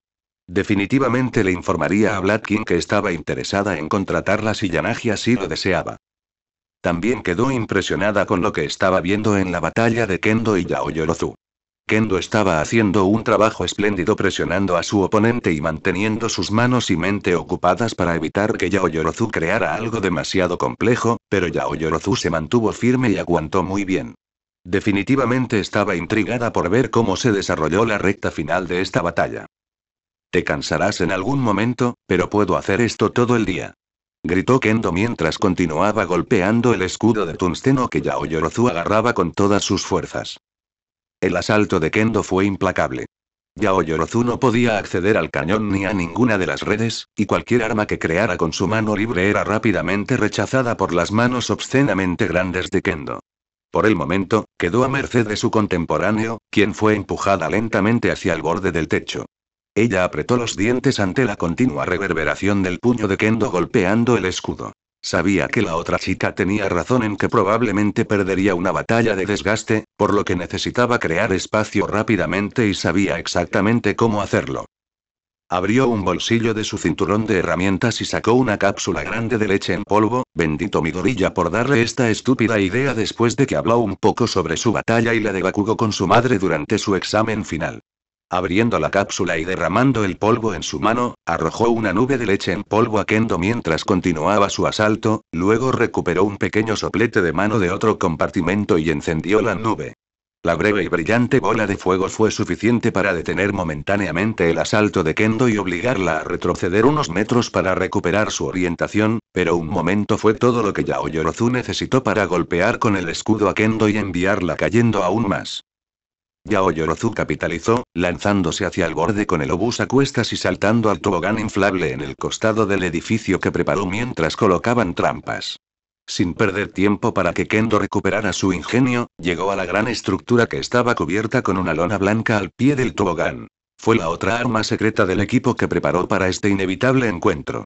Definitivamente le informaría a Blatkin que estaba interesada en contratarla si Yanagi así lo deseaba. También quedó impresionada con lo que estaba viendo en la batalla de Kendo y Yaoyorozu. Kendo estaba haciendo un trabajo espléndido presionando a su oponente y manteniendo sus manos y mente ocupadas para evitar que Yaoyorozu creara algo demasiado complejo, pero Yaoyorozu se mantuvo firme y aguantó muy bien. Definitivamente estaba intrigada por ver cómo se desarrolló la recta final de esta batalla. Te cansarás en algún momento, pero puedo hacer esto todo el día. Gritó Kendo mientras continuaba golpeando el escudo de Tunsteno que Yaoyorozu agarraba con todas sus fuerzas. El asalto de Kendo fue implacable. Yorozu no podía acceder al cañón ni a ninguna de las redes, y cualquier arma que creara con su mano libre era rápidamente rechazada por las manos obscenamente grandes de Kendo. Por el momento, quedó a merced de su contemporáneo, quien fue empujada lentamente hacia el borde del techo. Ella apretó los dientes ante la continua reverberación del puño de Kendo golpeando el escudo. Sabía que la otra chica tenía razón en que probablemente perdería una batalla de desgaste, por lo que necesitaba crear espacio rápidamente y sabía exactamente cómo hacerlo. Abrió un bolsillo de su cinturón de herramientas y sacó una cápsula grande de leche en polvo, bendito Midorilla por darle esta estúpida idea después de que habló un poco sobre su batalla y la de Bakugo con su madre durante su examen final. Abriendo la cápsula y derramando el polvo en su mano, arrojó una nube de leche en polvo a Kendo mientras continuaba su asalto, luego recuperó un pequeño soplete de mano de otro compartimento y encendió la nube. La breve y brillante bola de fuego fue suficiente para detener momentáneamente el asalto de Kendo y obligarla a retroceder unos metros para recuperar su orientación, pero un momento fue todo lo que Yaoyorozu necesitó para golpear con el escudo a Kendo y enviarla cayendo aún más. Yao Yorozu capitalizó, lanzándose hacia el borde con el obús a cuestas y saltando al tobogán inflable en el costado del edificio que preparó mientras colocaban trampas. Sin perder tiempo para que Kendo recuperara su ingenio, llegó a la gran estructura que estaba cubierta con una lona blanca al pie del tobogán. Fue la otra arma secreta del equipo que preparó para este inevitable encuentro.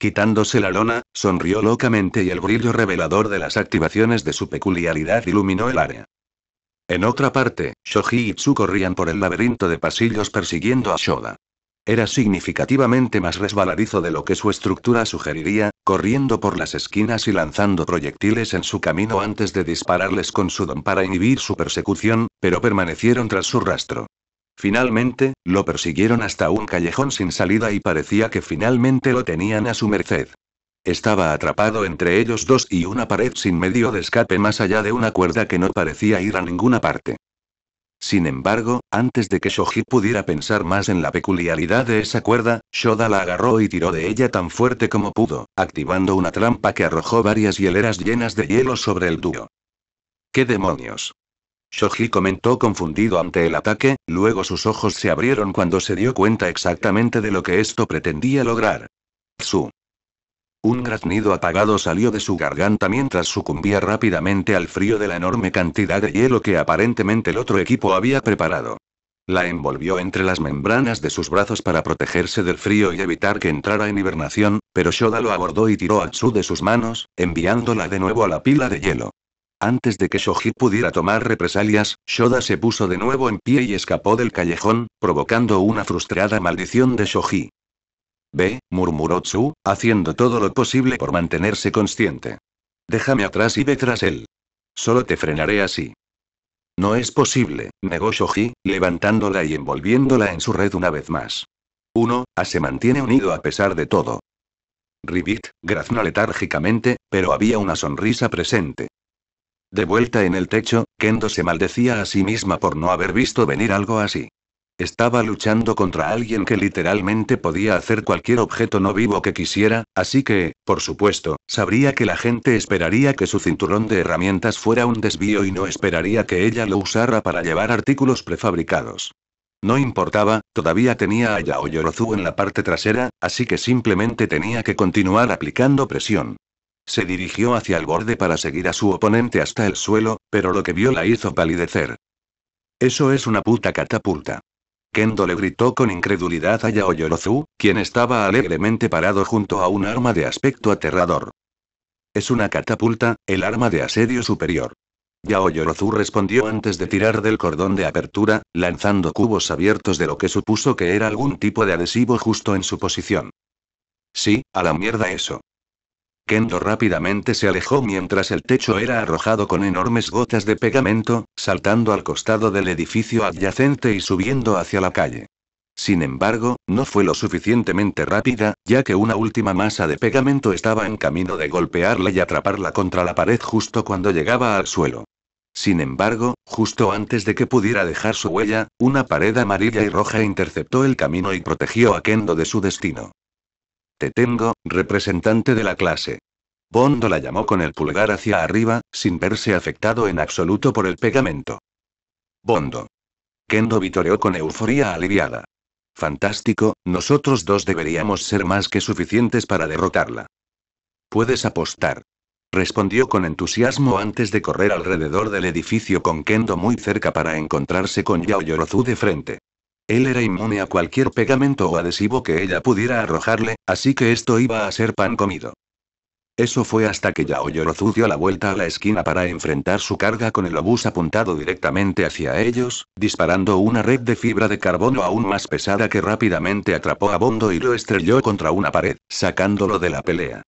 Quitándose la lona, sonrió locamente y el brillo revelador de las activaciones de su peculiaridad iluminó el área. En otra parte, Shoji y Tsu corrían por el laberinto de pasillos persiguiendo a Shoda. Era significativamente más resbaladizo de lo que su estructura sugeriría, corriendo por las esquinas y lanzando proyectiles en su camino antes de dispararles con su don para inhibir su persecución, pero permanecieron tras su rastro. Finalmente, lo persiguieron hasta un callejón sin salida y parecía que finalmente lo tenían a su merced. Estaba atrapado entre ellos dos y una pared sin medio de escape más allá de una cuerda que no parecía ir a ninguna parte. Sin embargo, antes de que Shoji pudiera pensar más en la peculiaridad de esa cuerda, Shoda la agarró y tiró de ella tan fuerte como pudo, activando una trampa que arrojó varias hieleras llenas de hielo sobre el dúo. ¿Qué demonios? Shoji comentó confundido ante el ataque, luego sus ojos se abrieron cuando se dio cuenta exactamente de lo que esto pretendía lograr. Tsu. Un graznido apagado salió de su garganta mientras sucumbía rápidamente al frío de la enorme cantidad de hielo que aparentemente el otro equipo había preparado. La envolvió entre las membranas de sus brazos para protegerse del frío y evitar que entrara en hibernación, pero Shoda lo abordó y tiró a Tsu de sus manos, enviándola de nuevo a la pila de hielo. Antes de que Shoji pudiera tomar represalias, Shoda se puso de nuevo en pie y escapó del callejón, provocando una frustrada maldición de Shoji. Ve, murmuró Tsu, haciendo todo lo posible por mantenerse consciente. Déjame atrás y ve tras él. Solo te frenaré así. No es posible, negó Shoji, levantándola y envolviéndola en su red una vez más. Uno, A se mantiene unido a pesar de todo. Ribit graznó letárgicamente, pero había una sonrisa presente. De vuelta en el techo, Kendo se maldecía a sí misma por no haber visto venir algo así. Estaba luchando contra alguien que literalmente podía hacer cualquier objeto no vivo que quisiera, así que, por supuesto, sabría que la gente esperaría que su cinturón de herramientas fuera un desvío y no esperaría que ella lo usara para llevar artículos prefabricados. No importaba, todavía tenía a Yao en la parte trasera, así que simplemente tenía que continuar aplicando presión. Se dirigió hacia el borde para seguir a su oponente hasta el suelo, pero lo que vio la hizo palidecer. Eso es una puta catapulta. Kendo le gritó con incredulidad a Yaoyorozu, quien estaba alegremente parado junto a un arma de aspecto aterrador. Es una catapulta, el arma de asedio superior. Yaoyorozu respondió antes de tirar del cordón de apertura, lanzando cubos abiertos de lo que supuso que era algún tipo de adhesivo justo en su posición. Sí, a la mierda eso. Kendo rápidamente se alejó mientras el techo era arrojado con enormes gotas de pegamento, saltando al costado del edificio adyacente y subiendo hacia la calle. Sin embargo, no fue lo suficientemente rápida, ya que una última masa de pegamento estaba en camino de golpearla y atraparla contra la pared justo cuando llegaba al suelo. Sin embargo, justo antes de que pudiera dejar su huella, una pared amarilla y roja interceptó el camino y protegió a Kendo de su destino. Te tengo, representante de la clase. Bondo la llamó con el pulgar hacia arriba, sin verse afectado en absoluto por el pegamento. Bondo. Kendo vitoreó con euforía aliviada. Fantástico, nosotros dos deberíamos ser más que suficientes para derrotarla. Puedes apostar. Respondió con entusiasmo antes de correr alrededor del edificio con Kendo muy cerca para encontrarse con Yao Yorozu de frente. Él era inmune a cualquier pegamento o adhesivo que ella pudiera arrojarle, así que esto iba a ser pan comido. Eso fue hasta que Yorozu dio la vuelta a la esquina para enfrentar su carga con el obús apuntado directamente hacia ellos, disparando una red de fibra de carbono aún más pesada que rápidamente atrapó a Bondo y lo estrelló contra una pared, sacándolo de la pelea.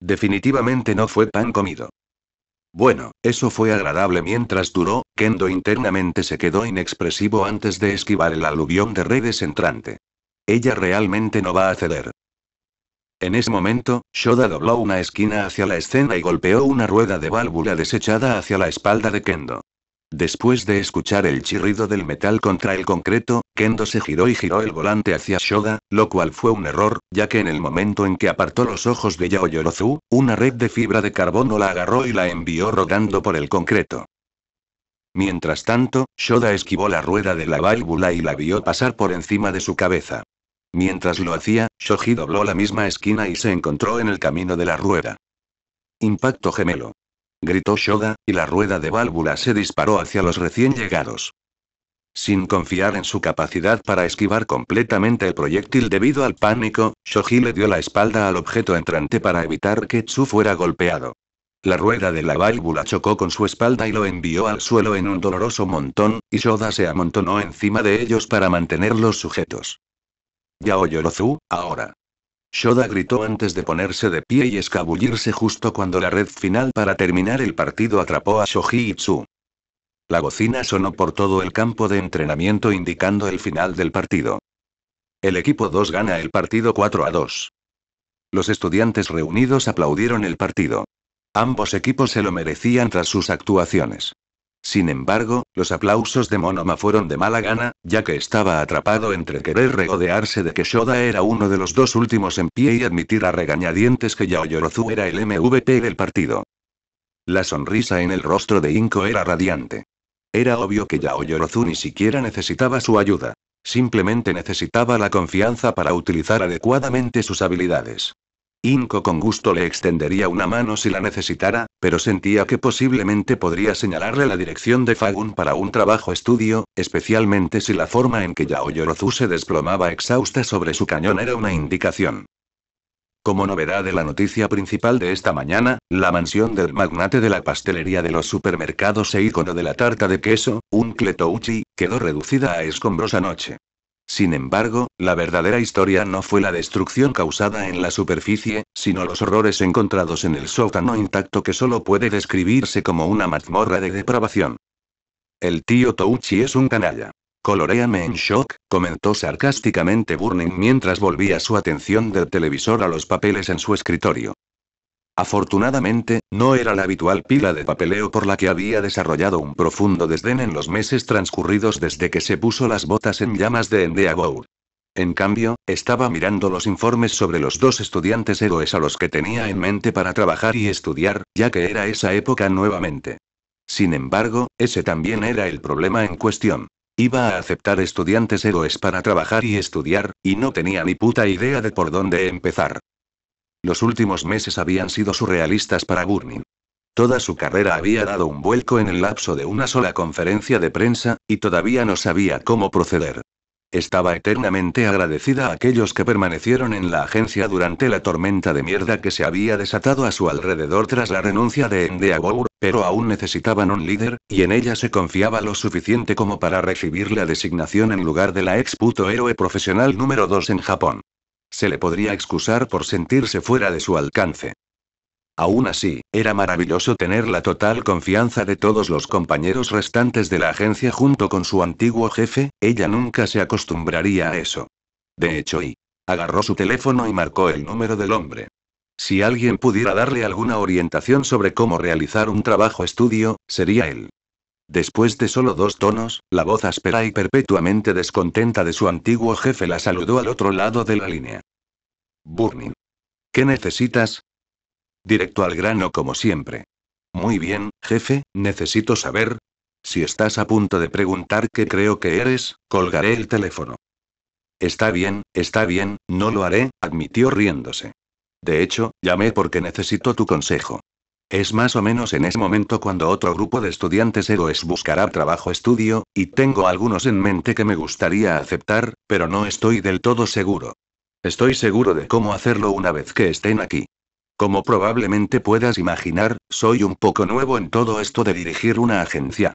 Definitivamente no fue pan comido. Bueno, eso fue agradable mientras duró, Kendo internamente se quedó inexpresivo antes de esquivar el aluvión de redes entrante. Ella realmente no va a ceder. En ese momento, Shoda dobló una esquina hacia la escena y golpeó una rueda de válvula desechada hacia la espalda de Kendo. Después de escuchar el chirrido del metal contra el concreto, Kendo se giró y giró el volante hacia Shoda, lo cual fue un error, ya que en el momento en que apartó los ojos de Yaoyorozu, una red de fibra de carbono la agarró y la envió rodando por el concreto. Mientras tanto, Shoda esquivó la rueda de la válvula y la vio pasar por encima de su cabeza. Mientras lo hacía, Shoji dobló la misma esquina y se encontró en el camino de la rueda. Impacto gemelo. Gritó Shoda, y la rueda de válvula se disparó hacia los recién llegados. Sin confiar en su capacidad para esquivar completamente el proyectil debido al pánico, Shoji le dio la espalda al objeto entrante para evitar que Tsu fuera golpeado. La rueda de la válvula chocó con su espalda y lo envió al suelo en un doloroso montón, y Shoda se amontonó encima de ellos para mantenerlos sujetos. Yao Yorozu, ahora. Shoda gritó antes de ponerse de pie y escabullirse justo cuando la red final para terminar el partido atrapó a Shoji y Tsu. La bocina sonó por todo el campo de entrenamiento indicando el final del partido. El equipo 2 gana el partido 4 a 2. Los estudiantes reunidos aplaudieron el partido. Ambos equipos se lo merecían tras sus actuaciones. Sin embargo, los aplausos de Monoma fueron de mala gana, ya que estaba atrapado entre querer regodearse de que Shoda era uno de los dos últimos en pie y admitir a regañadientes que Yaoyorozu era el MVP del partido. La sonrisa en el rostro de Inko era radiante. Era obvio que Yaoyorozu ni siquiera necesitaba su ayuda. Simplemente necesitaba la confianza para utilizar adecuadamente sus habilidades. Inko con gusto le extendería una mano si la necesitara, pero sentía que posiblemente podría señalarle la dirección de Fagun para un trabajo estudio, especialmente si la forma en que Yao se desplomaba exhausta sobre su cañón era una indicación. Como novedad de la noticia principal de esta mañana, la mansión del magnate de la pastelería de los supermercados e ícono de la tarta de queso, un Cletouchi, quedó reducida a escombrosa noche. Sin embargo, la verdadera historia no fue la destrucción causada en la superficie, sino los horrores encontrados en el sótano intacto que solo puede describirse como una mazmorra de depravación. El tío Touchi es un canalla. Coloréame en shock, comentó sarcásticamente Burning mientras volvía su atención del televisor a los papeles en su escritorio. Afortunadamente, no era la habitual pila de papeleo por la que había desarrollado un profundo desdén en los meses transcurridos desde que se puso las botas en llamas de Endeavour. En cambio, estaba mirando los informes sobre los dos estudiantes héroes a los que tenía en mente para trabajar y estudiar, ya que era esa época nuevamente. Sin embargo, ese también era el problema en cuestión. Iba a aceptar estudiantes héroes para trabajar y estudiar, y no tenía ni puta idea de por dónde empezar. Los últimos meses habían sido surrealistas para Burning. Toda su carrera había dado un vuelco en el lapso de una sola conferencia de prensa, y todavía no sabía cómo proceder. Estaba eternamente agradecida a aquellos que permanecieron en la agencia durante la tormenta de mierda que se había desatado a su alrededor tras la renuncia de Endeavour, pero aún necesitaban un líder, y en ella se confiaba lo suficiente como para recibir la designación en lugar de la ex puto héroe profesional número 2 en Japón. Se le podría excusar por sentirse fuera de su alcance. Aún así, era maravilloso tener la total confianza de todos los compañeros restantes de la agencia junto con su antiguo jefe, ella nunca se acostumbraría a eso. De hecho, y agarró su teléfono y marcó el número del hombre. Si alguien pudiera darle alguna orientación sobre cómo realizar un trabajo estudio, sería él. Después de solo dos tonos, la voz áspera y perpetuamente descontenta de su antiguo jefe la saludó al otro lado de la línea. Burning. ¿Qué necesitas? Directo al grano como siempre. Muy bien, jefe, necesito saber. Si estás a punto de preguntar qué creo que eres, colgaré el teléfono. Está bien, está bien, no lo haré, admitió riéndose. De hecho, llamé porque necesito tu consejo. Es más o menos en ese momento cuando otro grupo de estudiantes héroes buscará trabajo estudio, y tengo algunos en mente que me gustaría aceptar, pero no estoy del todo seguro. Estoy seguro de cómo hacerlo una vez que estén aquí. Como probablemente puedas imaginar, soy un poco nuevo en todo esto de dirigir una agencia.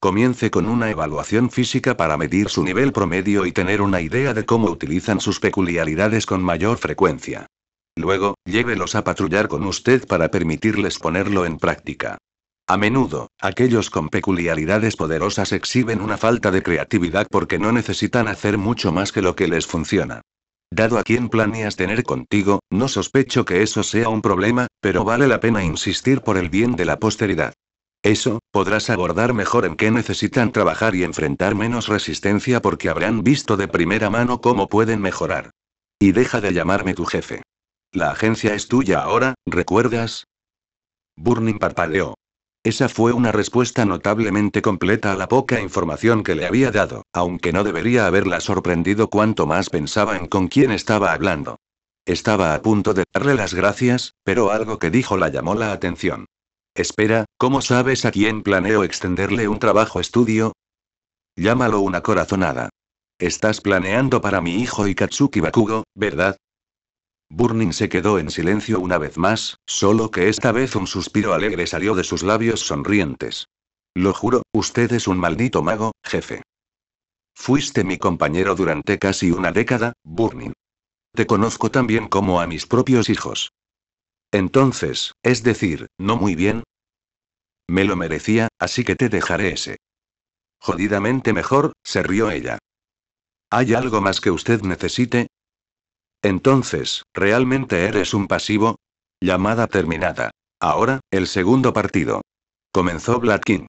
Comience con una evaluación física para medir su nivel promedio y tener una idea de cómo utilizan sus peculiaridades con mayor frecuencia. Luego, llévelos a patrullar con usted para permitirles ponerlo en práctica. A menudo, aquellos con peculiaridades poderosas exhiben una falta de creatividad porque no necesitan hacer mucho más que lo que les funciona. Dado a quien planeas tener contigo, no sospecho que eso sea un problema, pero vale la pena insistir por el bien de la posteridad. Eso, podrás abordar mejor en qué necesitan trabajar y enfrentar menos resistencia porque habrán visto de primera mano cómo pueden mejorar. Y deja de llamarme tu jefe. La agencia es tuya ahora, ¿recuerdas? Burning parpadeó. Esa fue una respuesta notablemente completa a la poca información que le había dado, aunque no debería haberla sorprendido cuanto más pensaba en con quién estaba hablando. Estaba a punto de darle las gracias, pero algo que dijo la llamó la atención. Espera, ¿cómo sabes a quién planeo extenderle un trabajo estudio? Llámalo una corazonada. Estás planeando para mi hijo Ikatsuki Bakugo, ¿verdad? Burning se quedó en silencio una vez más, solo que esta vez un suspiro alegre salió de sus labios sonrientes. Lo juro, usted es un maldito mago, jefe. Fuiste mi compañero durante casi una década, Burning. Te conozco tan bien como a mis propios hijos. Entonces, es decir, no muy bien. Me lo merecía, así que te dejaré ese. Jodidamente mejor, se rió ella. ¿Hay algo más que usted necesite? Entonces, ¿realmente eres un pasivo? Llamada terminada. Ahora, el segundo partido. Comenzó Blatkin.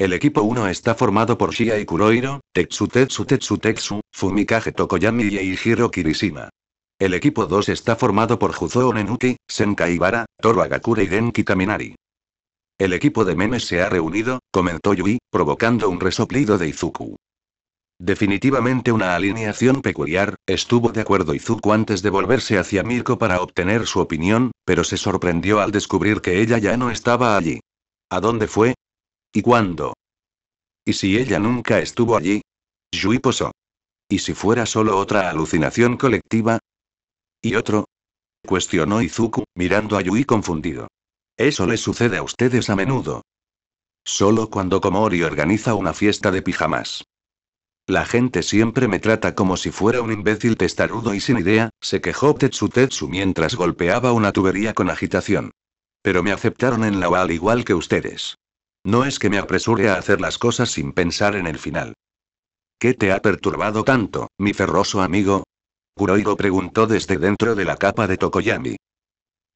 El equipo 1 está formado por Shia y Kuroiro, Tetsu Tetsu, Fumikage Tokoyami y Eijiro Kirishima. El equipo 2 está formado por Juzo Onenuki, Senka Ibara, Toru Agakure y Denki Kaminari. El equipo de memes se ha reunido, comentó Yui, provocando un resoplido de Izuku. Definitivamente una alineación peculiar, estuvo de acuerdo Izuku antes de volverse hacia Mirko para obtener su opinión, pero se sorprendió al descubrir que ella ya no estaba allí. ¿A dónde fue? ¿Y cuándo? ¿Y si ella nunca estuvo allí? Yui posó. ¿Y si fuera solo otra alucinación colectiva? ¿Y otro? Cuestionó Izuku, mirando a Yui confundido. Eso le sucede a ustedes a menudo. Solo cuando Komori organiza una fiesta de pijamas. La gente siempre me trata como si fuera un imbécil testarudo y sin idea, se quejó Tetsutetsu Tetsu mientras golpeaba una tubería con agitación. Pero me aceptaron en la OA al igual que ustedes. No es que me apresure a hacer las cosas sin pensar en el final. ¿Qué te ha perturbado tanto, mi ferroso amigo? Kuroiro preguntó desde dentro de la capa de Tokoyami.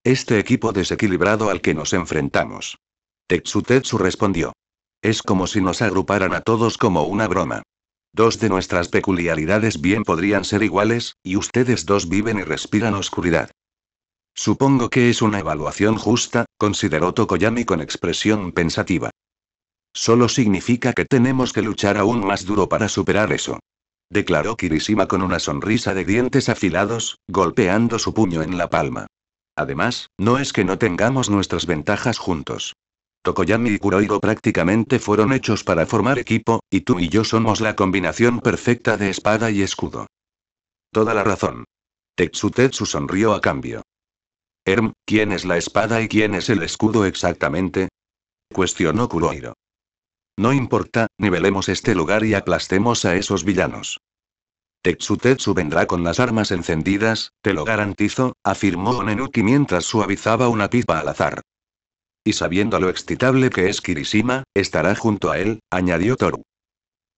Este equipo desequilibrado al que nos enfrentamos. Tetsu Tetsu respondió. Es como si nos agruparan a todos como una broma. Dos de nuestras peculiaridades bien podrían ser iguales, y ustedes dos viven y respiran oscuridad. Supongo que es una evaluación justa, consideró Tokoyami con expresión pensativa. Solo significa que tenemos que luchar aún más duro para superar eso. Declaró Kirishima con una sonrisa de dientes afilados, golpeando su puño en la palma. Además, no es que no tengamos nuestras ventajas juntos. Tokoyami y Kuroiro prácticamente fueron hechos para formar equipo, y tú y yo somos la combinación perfecta de espada y escudo. Toda la razón. Tetsutetsu sonrió a cambio. Erm, ¿quién es la espada y quién es el escudo exactamente? Cuestionó Kuroiro. No importa, nivelemos este lugar y aplastemos a esos villanos. Tetsutetsu vendrá con las armas encendidas, te lo garantizo, afirmó Onenuki mientras suavizaba una pipa al azar. Y sabiendo lo excitable que es Kirishima, estará junto a él, añadió Toru.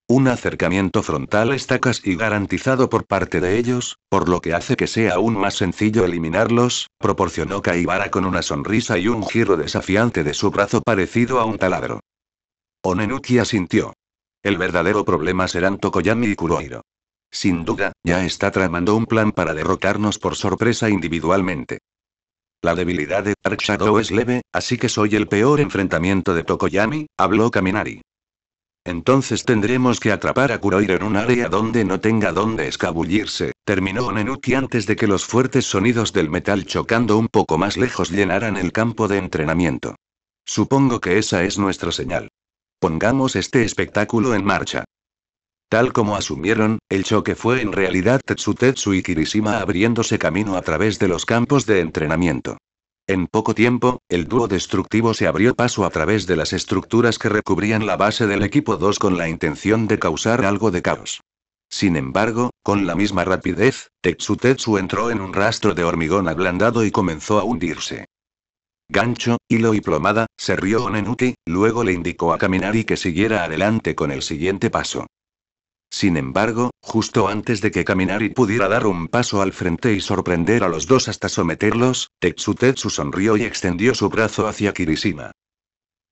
Un acercamiento frontal está casi garantizado por parte de ellos, por lo que hace que sea aún más sencillo eliminarlos, proporcionó Kaibara con una sonrisa y un giro desafiante de su brazo parecido a un taladro. Onenuki asintió. El verdadero problema serán Tokoyami y Kurohiro. Sin duda, ya está tramando un plan para derrotarnos por sorpresa individualmente. La debilidad de Dark Shadow es leve, así que soy el peor enfrentamiento de Tokoyami, habló Kaminari. Entonces tendremos que atrapar a Kuroir en un área donde no tenga dónde escabullirse, terminó Nenuki antes de que los fuertes sonidos del metal chocando un poco más lejos llenaran el campo de entrenamiento. Supongo que esa es nuestra señal. Pongamos este espectáculo en marcha. Tal como asumieron, el choque fue en realidad Tetsu Tetsu y Kirishima abriéndose camino a través de los campos de entrenamiento. En poco tiempo, el dúo destructivo se abrió paso a través de las estructuras que recubrían la base del equipo 2 con la intención de causar algo de caos. Sin embargo, con la misma rapidez, Tetsu entró en un rastro de hormigón ablandado y comenzó a hundirse. Gancho, hilo y plomada, se rió Onenuki, luego le indicó a caminar y que siguiera adelante con el siguiente paso. Sin embargo, justo antes de que caminari pudiera dar un paso al frente y sorprender a los dos hasta someterlos, Tetsutetsu sonrió y extendió su brazo hacia Kirishima.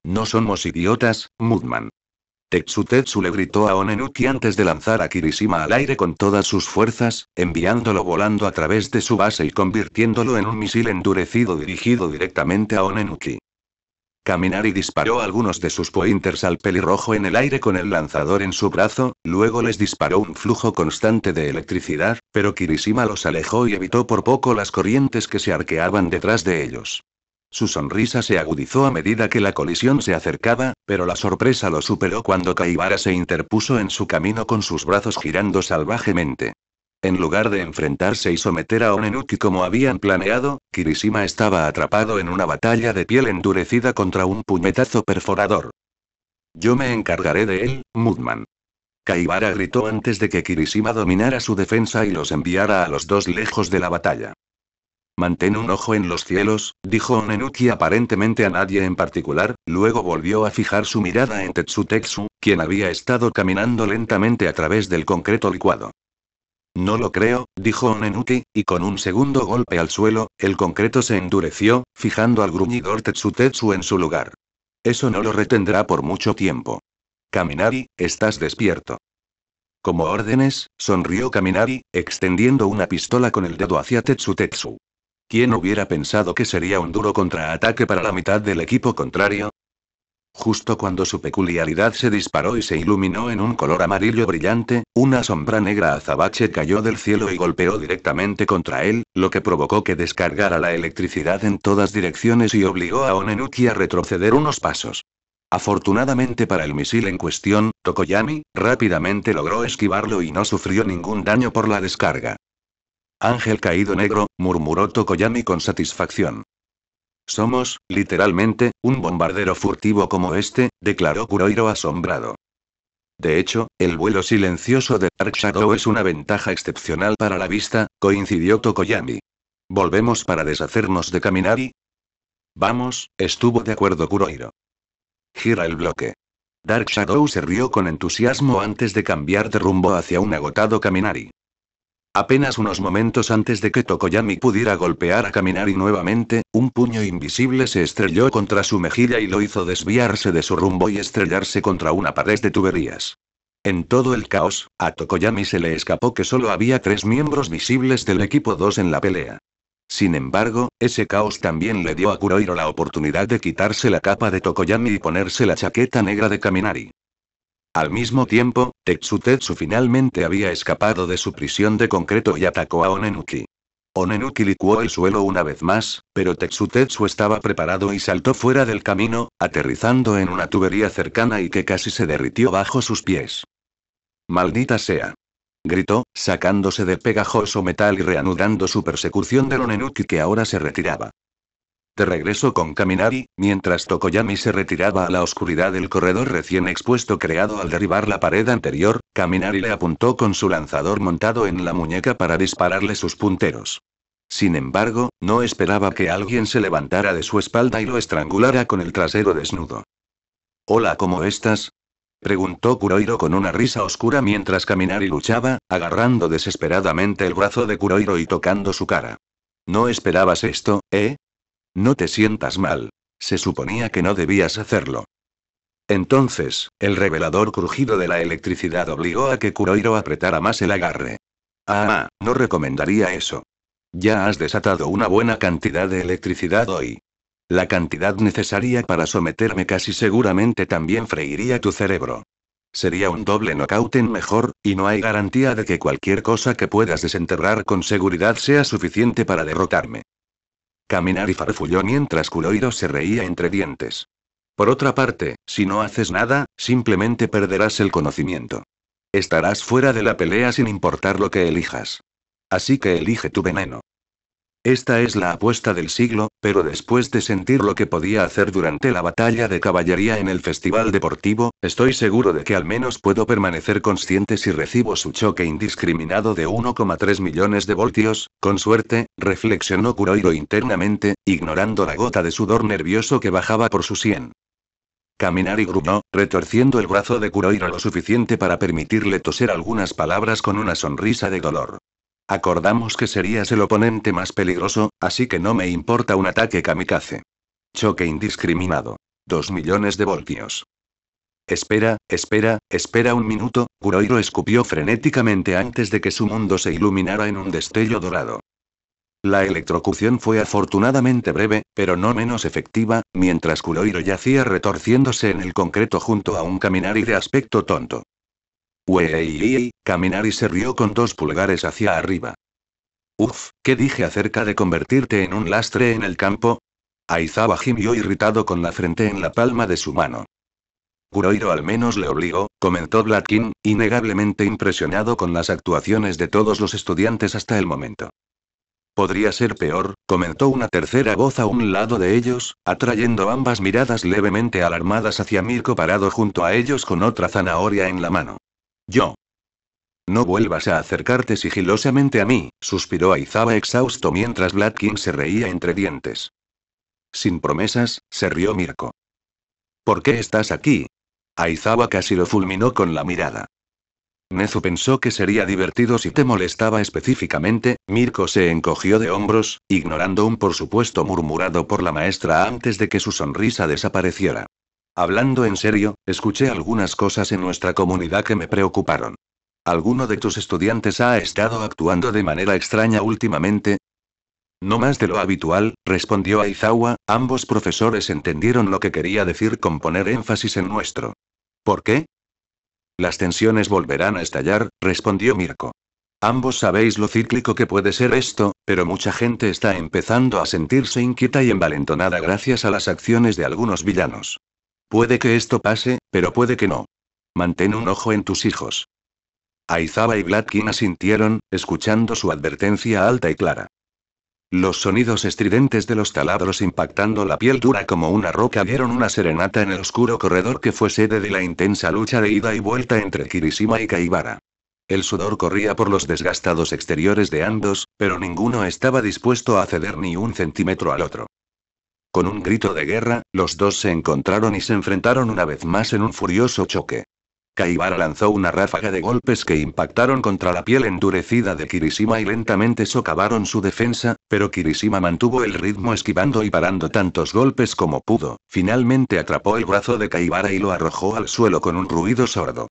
No somos idiotas, Mudman. Tetsutetsu le gritó a Onenuki antes de lanzar a Kirishima al aire con todas sus fuerzas, enviándolo volando a través de su base y convirtiéndolo en un misil endurecido dirigido directamente a Onenuki caminar y disparó algunos de sus pointers al pelirrojo en el aire con el lanzador en su brazo, luego les disparó un flujo constante de electricidad, pero Kirishima los alejó y evitó por poco las corrientes que se arqueaban detrás de ellos. Su sonrisa se agudizó a medida que la colisión se acercaba, pero la sorpresa lo superó cuando Kaibara se interpuso en su camino con sus brazos girando salvajemente. En lugar de enfrentarse y someter a Onenuki como habían planeado, Kirishima estaba atrapado en una batalla de piel endurecida contra un puñetazo perforador. Yo me encargaré de él, Mudman. Kaibara gritó antes de que Kirishima dominara su defensa y los enviara a los dos lejos de la batalla. Mantén un ojo en los cielos, dijo Onenuki aparentemente a nadie en particular, luego volvió a fijar su mirada en Tetsu Tetsu, quien había estado caminando lentamente a través del concreto licuado. No lo creo, dijo Onenuki, y con un segundo golpe al suelo, el concreto se endureció, fijando al gruñidor Tetsu en su lugar. Eso no lo retendrá por mucho tiempo. Kaminari, estás despierto. Como órdenes, sonrió Kaminari, extendiendo una pistola con el dedo hacia Tetsu. ¿Quién hubiera pensado que sería un duro contraataque para la mitad del equipo contrario? Justo cuando su peculiaridad se disparó y se iluminó en un color amarillo brillante, una sombra negra azabache cayó del cielo y golpeó directamente contra él, lo que provocó que descargara la electricidad en todas direcciones y obligó a Onenuki a retroceder unos pasos. Afortunadamente para el misil en cuestión, Tokoyami, rápidamente logró esquivarlo y no sufrió ningún daño por la descarga. Ángel caído negro, murmuró Tokoyami con satisfacción. Somos, literalmente, un bombardero furtivo como este, declaró Kuroiro asombrado. De hecho, el vuelo silencioso de Dark Shadow es una ventaja excepcional para la vista, coincidió Tokoyami. ¿Volvemos para deshacernos de Kaminari? Vamos, estuvo de acuerdo Kuroiro. Gira el bloque. Dark Shadow se rió con entusiasmo antes de cambiar de rumbo hacia un agotado Kaminari. Apenas unos momentos antes de que Tokoyami pudiera golpear a Kaminari nuevamente, un puño invisible se estrelló contra su mejilla y lo hizo desviarse de su rumbo y estrellarse contra una pared de tuberías. En todo el caos, a Tokoyami se le escapó que solo había tres miembros visibles del equipo 2 en la pelea. Sin embargo, ese caos también le dio a Kuroiro la oportunidad de quitarse la capa de Tokoyami y ponerse la chaqueta negra de Kaminari. Al mismo tiempo, Tetsutetsu finalmente había escapado de su prisión de concreto y atacó a Onenuki. Onenuki licuó el suelo una vez más, pero Tetsutetsu estaba preparado y saltó fuera del camino, aterrizando en una tubería cercana y que casi se derritió bajo sus pies. Maldita sea. Gritó, sacándose de pegajoso metal y reanudando su persecución del Onenuki que ahora se retiraba. De regreso con Kaminari, mientras Tokoyami se retiraba a la oscuridad del corredor recién expuesto creado al derribar la pared anterior, Kaminari le apuntó con su lanzador montado en la muñeca para dispararle sus punteros. Sin embargo, no esperaba que alguien se levantara de su espalda y lo estrangulara con el trasero desnudo. Hola, ¿cómo estás? preguntó Kuroiro con una risa oscura mientras Kaminari luchaba, agarrando desesperadamente el brazo de Kuroiro y tocando su cara. No esperabas esto, ¿eh? No te sientas mal. Se suponía que no debías hacerlo. Entonces, el revelador crujido de la electricidad obligó a que Kuroiro apretara más el agarre. Ah, no recomendaría eso. Ya has desatado una buena cantidad de electricidad hoy. La cantidad necesaria para someterme casi seguramente también freiría tu cerebro. Sería un doble knockout en mejor, y no hay garantía de que cualquier cosa que puedas desenterrar con seguridad sea suficiente para derrotarme caminar y farfulló mientras Culoido se reía entre dientes. Por otra parte, si no haces nada, simplemente perderás el conocimiento. Estarás fuera de la pelea sin importar lo que elijas. Así que elige tu veneno. Esta es la apuesta del siglo, pero después de sentir lo que podía hacer durante la batalla de caballería en el festival deportivo, estoy seguro de que al menos puedo permanecer consciente si recibo su choque indiscriminado de 1,3 millones de voltios, con suerte, reflexionó Kuroiro internamente, ignorando la gota de sudor nervioso que bajaba por su sien. Caminar y gruñó, retorciendo el brazo de Kuroiro lo suficiente para permitirle toser algunas palabras con una sonrisa de dolor. Acordamos que serías el oponente más peligroso, así que no me importa un ataque kamikaze. Choque indiscriminado. Dos millones de voltios. Espera, espera, espera un minuto, Kuroiro escupió frenéticamente antes de que su mundo se iluminara en un destello dorado. La electrocución fue afortunadamente breve, pero no menos efectiva, mientras Kuroiro yacía retorciéndose en el concreto junto a un caminar y de aspecto tonto caminar y se rió con dos pulgares hacia arriba. Uf, ¿qué dije acerca de convertirte en un lastre en el campo? Aizaba gimió irritado con la frente en la palma de su mano. Kuroiro al menos le obligó, comentó King, innegablemente impresionado con las actuaciones de todos los estudiantes hasta el momento. Podría ser peor, comentó una tercera voz a un lado de ellos, atrayendo ambas miradas levemente alarmadas hacia Mirko parado junto a ellos con otra zanahoria en la mano. Yo. No vuelvas a acercarte sigilosamente a mí, suspiró Aizaba exhausto mientras Blatkin se reía entre dientes. Sin promesas, se rió Mirko. ¿Por qué estás aquí? Aizaba casi lo fulminó con la mirada. Nezu pensó que sería divertido si te molestaba específicamente, Mirko se encogió de hombros, ignorando un por supuesto murmurado por la maestra antes de que su sonrisa desapareciera. Hablando en serio, escuché algunas cosas en nuestra comunidad que me preocuparon. ¿Alguno de tus estudiantes ha estado actuando de manera extraña últimamente? No más de lo habitual, respondió Aizawa, ambos profesores entendieron lo que quería decir con poner énfasis en nuestro. ¿Por qué? Las tensiones volverán a estallar, respondió Mirko. Ambos sabéis lo cíclico que puede ser esto, pero mucha gente está empezando a sentirse inquieta y envalentonada gracias a las acciones de algunos villanos. Puede que esto pase, pero puede que no. Mantén un ojo en tus hijos. Aizaba y Gladkin asintieron, escuchando su advertencia alta y clara. Los sonidos estridentes de los taladros impactando la piel dura como una roca dieron una serenata en el oscuro corredor que fue sede de la intensa lucha de ida y vuelta entre Kirishima y Kaibara. El sudor corría por los desgastados exteriores de ambos, pero ninguno estaba dispuesto a ceder ni un centímetro al otro. Con un grito de guerra, los dos se encontraron y se enfrentaron una vez más en un furioso choque. Kaibara lanzó una ráfaga de golpes que impactaron contra la piel endurecida de Kirishima y lentamente socavaron su defensa, pero Kirishima mantuvo el ritmo esquivando y parando tantos golpes como pudo, finalmente atrapó el brazo de Kaibara y lo arrojó al suelo con un ruido sordo.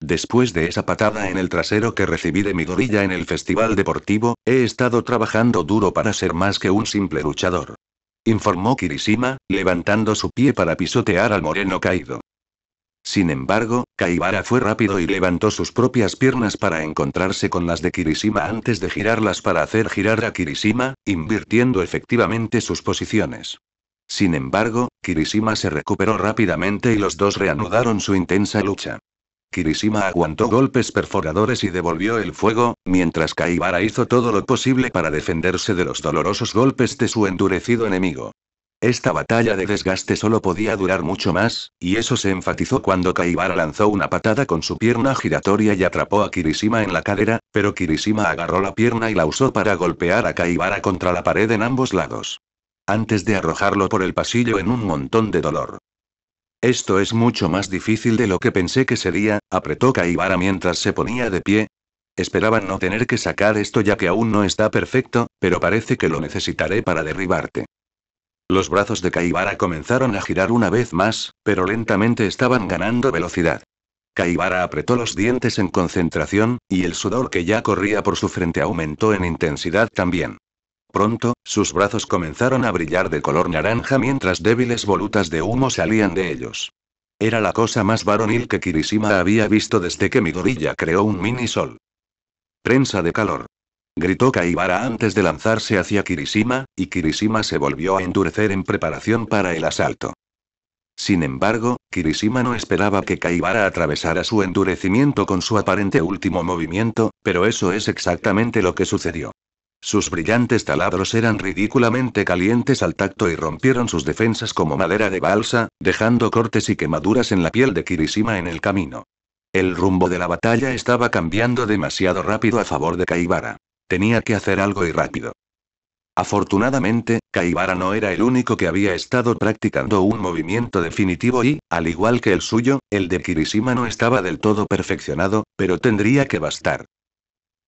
Después de esa patada en el trasero que recibí de mi gorilla en el festival deportivo, he estado trabajando duro para ser más que un simple luchador informó Kirishima, levantando su pie para pisotear al moreno caído. Sin embargo, Kaibara fue rápido y levantó sus propias piernas para encontrarse con las de Kirishima antes de girarlas para hacer girar a Kirishima, invirtiendo efectivamente sus posiciones. Sin embargo, Kirishima se recuperó rápidamente y los dos reanudaron su intensa lucha. Kirishima aguantó golpes perforadores y devolvió el fuego, mientras Kaibara hizo todo lo posible para defenderse de los dolorosos golpes de su endurecido enemigo. Esta batalla de desgaste solo podía durar mucho más, y eso se enfatizó cuando Kaibara lanzó una patada con su pierna giratoria y atrapó a Kirishima en la cadera, pero Kirishima agarró la pierna y la usó para golpear a Kaibara contra la pared en ambos lados. Antes de arrojarlo por el pasillo en un montón de dolor. Esto es mucho más difícil de lo que pensé que sería, apretó Kaibara mientras se ponía de pie. Esperaba no tener que sacar esto ya que aún no está perfecto, pero parece que lo necesitaré para derribarte. Los brazos de Kaibara comenzaron a girar una vez más, pero lentamente estaban ganando velocidad. Kaibara apretó los dientes en concentración, y el sudor que ya corría por su frente aumentó en intensidad también. Pronto, sus brazos comenzaron a brillar de color naranja mientras débiles volutas de humo salían de ellos. Era la cosa más varonil que Kirishima había visto desde que Midorilla creó un mini sol. Prensa de calor. Gritó Kaibara antes de lanzarse hacia Kirishima, y Kirishima se volvió a endurecer en preparación para el asalto. Sin embargo, Kirishima no esperaba que Kaibara atravesara su endurecimiento con su aparente último movimiento, pero eso es exactamente lo que sucedió. Sus brillantes taladros eran ridículamente calientes al tacto y rompieron sus defensas como madera de balsa, dejando cortes y quemaduras en la piel de Kirishima en el camino. El rumbo de la batalla estaba cambiando demasiado rápido a favor de Kaibara. Tenía que hacer algo y rápido. Afortunadamente, Kaibara no era el único que había estado practicando un movimiento definitivo y, al igual que el suyo, el de Kirishima no estaba del todo perfeccionado, pero tendría que bastar.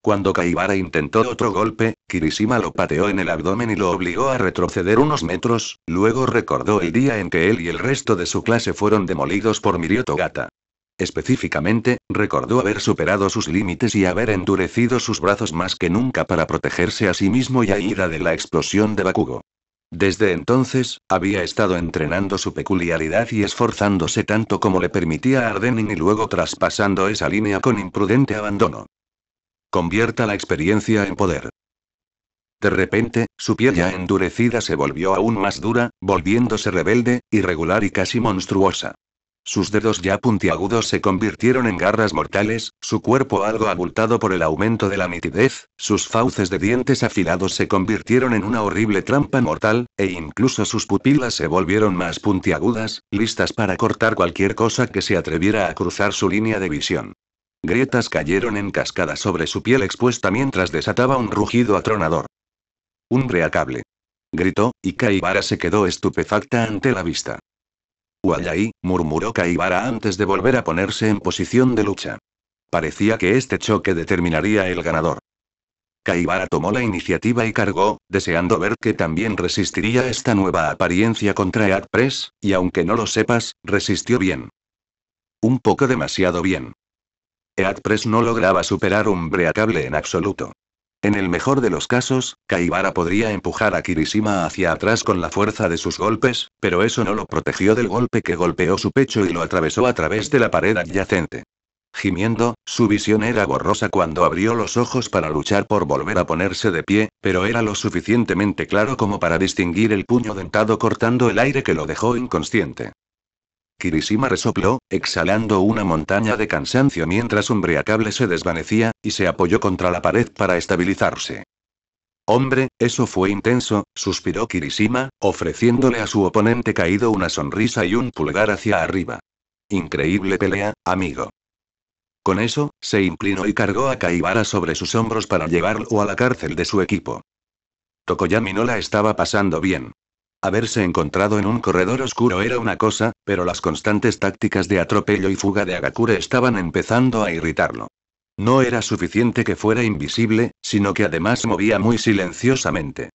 Cuando Kaibara intentó otro golpe, Kirishima lo pateó en el abdomen y lo obligó a retroceder unos metros, luego recordó el día en que él y el resto de su clase fueron demolidos por Mirioto Gata. Específicamente, recordó haber superado sus límites y haber endurecido sus brazos más que nunca para protegerse a sí mismo y a Ida de la explosión de Bakugo. Desde entonces, había estado entrenando su peculiaridad y esforzándose tanto como le permitía a Ardenin y luego traspasando esa línea con imprudente abandono. Convierta la experiencia en poder. De repente, su piel ya endurecida se volvió aún más dura, volviéndose rebelde, irregular y casi monstruosa. Sus dedos ya puntiagudos se convirtieron en garras mortales, su cuerpo algo abultado por el aumento de la nitidez, sus fauces de dientes afilados se convirtieron en una horrible trampa mortal, e incluso sus pupilas se volvieron más puntiagudas, listas para cortar cualquier cosa que se atreviera a cruzar su línea de visión. Grietas cayeron en cascada sobre su piel expuesta mientras desataba un rugido atronador. Un reacable. Gritó, y Kaibara se quedó estupefacta ante la vista. guayaí murmuró Kaibara antes de volver a ponerse en posición de lucha. Parecía que este choque determinaría el ganador. Kaibara tomó la iniciativa y cargó, deseando ver que también resistiría esta nueva apariencia contra Ead y aunque no lo sepas, resistió bien. Un poco demasiado bien. Eadpress no lograba superar un breacable en absoluto. En el mejor de los casos, Kaibara podría empujar a Kirishima hacia atrás con la fuerza de sus golpes, pero eso no lo protegió del golpe que golpeó su pecho y lo atravesó a través de la pared adyacente. Gimiendo, su visión era borrosa cuando abrió los ojos para luchar por volver a ponerse de pie, pero era lo suficientemente claro como para distinguir el puño dentado cortando el aire que lo dejó inconsciente. Kirishima resopló, exhalando una montaña de cansancio mientras un breacable se desvanecía, y se apoyó contra la pared para estabilizarse. Hombre, eso fue intenso, suspiró Kirishima, ofreciéndole a su oponente caído una sonrisa y un pulgar hacia arriba. Increíble pelea, amigo. Con eso, se inclinó y cargó a Kaibara sobre sus hombros para llevarlo a la cárcel de su equipo. Tokoyami no la estaba pasando bien. Haberse encontrado en un corredor oscuro era una cosa, pero las constantes tácticas de atropello y fuga de Agakure estaban empezando a irritarlo. No era suficiente que fuera invisible, sino que además movía muy silenciosamente.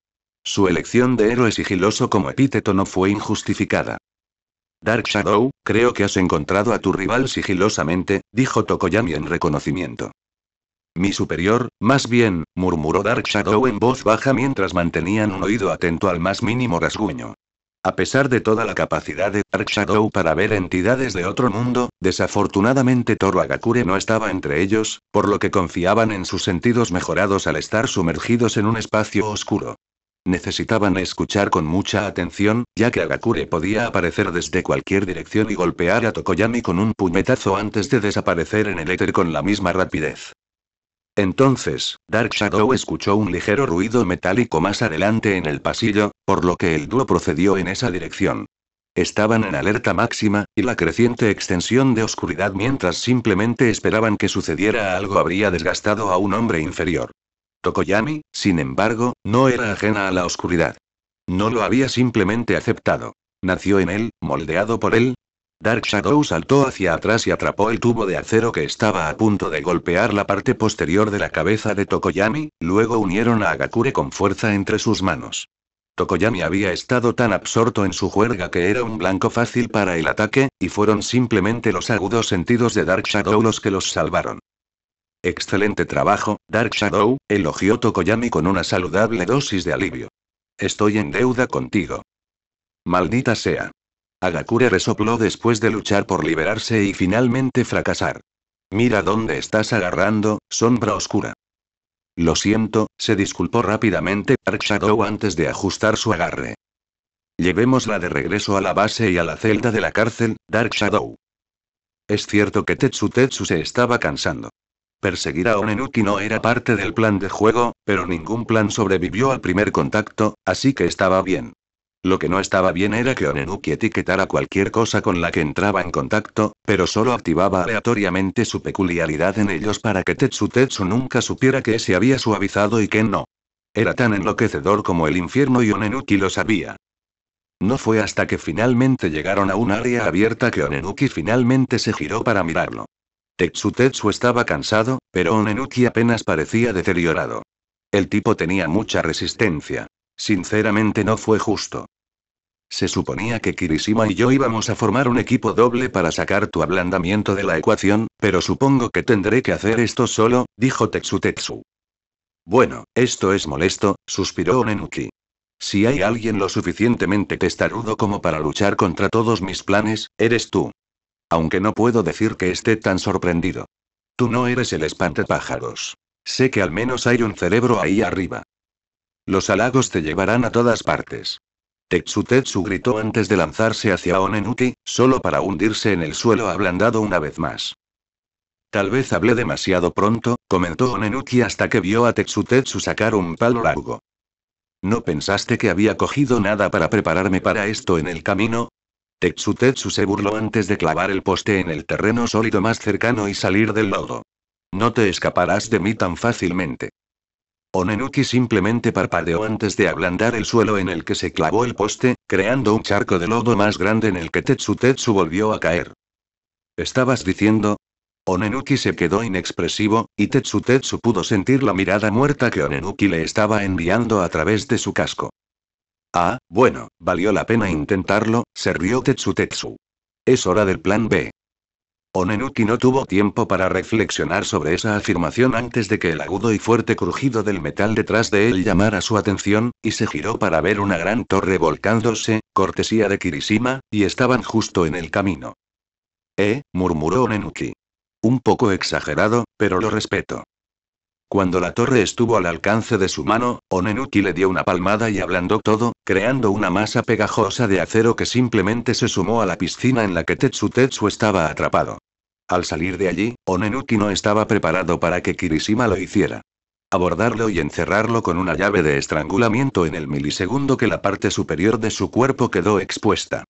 Su elección de héroe sigiloso como epíteto no fue injustificada. Dark Shadow, creo que has encontrado a tu rival sigilosamente, dijo Tokoyami en reconocimiento. Mi superior, más bien, murmuró Dark Shadow en voz baja mientras mantenían un oído atento al más mínimo rasguño. A pesar de toda la capacidad de Dark Shadow para ver entidades de otro mundo, desafortunadamente Toro Agakure no estaba entre ellos, por lo que confiaban en sus sentidos mejorados al estar sumergidos en un espacio oscuro. Necesitaban escuchar con mucha atención, ya que Agakure podía aparecer desde cualquier dirección y golpear a Tokoyami con un puñetazo antes de desaparecer en el éter con la misma rapidez. Entonces, Dark Shadow escuchó un ligero ruido metálico más adelante en el pasillo, por lo que el dúo procedió en esa dirección. Estaban en alerta máxima, y la creciente extensión de oscuridad mientras simplemente esperaban que sucediera algo habría desgastado a un hombre inferior. Tokoyami, sin embargo, no era ajena a la oscuridad. No lo había simplemente aceptado. Nació en él, moldeado por él, Dark Shadow saltó hacia atrás y atrapó el tubo de acero que estaba a punto de golpear la parte posterior de la cabeza de Tokoyami, luego unieron a Agakure con fuerza entre sus manos. Tokoyami había estado tan absorto en su juerga que era un blanco fácil para el ataque, y fueron simplemente los agudos sentidos de Dark Shadow los que los salvaron. Excelente trabajo, Dark Shadow, elogió Tokoyami con una saludable dosis de alivio. Estoy en deuda contigo. Maldita sea. Agakure resopló después de luchar por liberarse y finalmente fracasar. Mira dónde estás agarrando, sombra oscura. Lo siento, se disculpó rápidamente Dark Shadow antes de ajustar su agarre. Llevémosla de regreso a la base y a la celda de la cárcel, Dark Shadow. Es cierto que Tetsu Tetsu se estaba cansando. Perseguir a Onenuki no era parte del plan de juego, pero ningún plan sobrevivió al primer contacto, así que estaba bien. Lo que no estaba bien era que Onenuki etiquetara cualquier cosa con la que entraba en contacto, pero solo activaba aleatoriamente su peculiaridad en ellos para que Tetsu Tetsu nunca supiera que se había suavizado y que no. Era tan enloquecedor como el infierno y Onenuki lo sabía. No fue hasta que finalmente llegaron a un área abierta que Onenuki finalmente se giró para mirarlo. Tetsu Tetsu estaba cansado, pero Onenuki apenas parecía deteriorado. El tipo tenía mucha resistencia. Sinceramente no fue justo. Se suponía que Kirishima y yo íbamos a formar un equipo doble para sacar tu ablandamiento de la ecuación, pero supongo que tendré que hacer esto solo, dijo Tetsu Tetsu. Bueno, esto es molesto, suspiró Onenuki. Si hay alguien lo suficientemente testarudo como para luchar contra todos mis planes, eres tú. Aunque no puedo decir que esté tan sorprendido. Tú no eres el espantapájaros. Sé que al menos hay un cerebro ahí arriba. Los halagos te llevarán a todas partes. Tetsutetsu gritó antes de lanzarse hacia Onenuki, solo para hundirse en el suelo ablandado una vez más. Tal vez hablé demasiado pronto, comentó Onenuki hasta que vio a Tetsutetsu sacar un palo largo. ¿No pensaste que había cogido nada para prepararme para esto en el camino? Tetsutetsu se burló antes de clavar el poste en el terreno sólido más cercano y salir del lodo. No te escaparás de mí tan fácilmente. Onenuki simplemente parpadeó antes de ablandar el suelo en el que se clavó el poste, creando un charco de lodo más grande en el que Tetsu volvió a caer. ¿Estabas diciendo? Onenuki se quedó inexpresivo, y Tetsu pudo sentir la mirada muerta que Onenuki le estaba enviando a través de su casco. Ah, bueno, valió la pena intentarlo, se rió Tetsu Tetsu. Es hora del plan B. Onenuki no tuvo tiempo para reflexionar sobre esa afirmación antes de que el agudo y fuerte crujido del metal detrás de él llamara su atención, y se giró para ver una gran torre volcándose, cortesía de Kirishima, y estaban justo en el camino. Eh, murmuró Onenuki. Un poco exagerado, pero lo respeto. Cuando la torre estuvo al alcance de su mano, Onenuki le dio una palmada y ablandó todo, creando una masa pegajosa de acero que simplemente se sumó a la piscina en la que Tetsu Tetsu estaba atrapado. Al salir de allí, Onenuki no estaba preparado para que Kirishima lo hiciera. Abordarlo y encerrarlo con una llave de estrangulamiento en el milisegundo que la parte superior de su cuerpo quedó expuesta.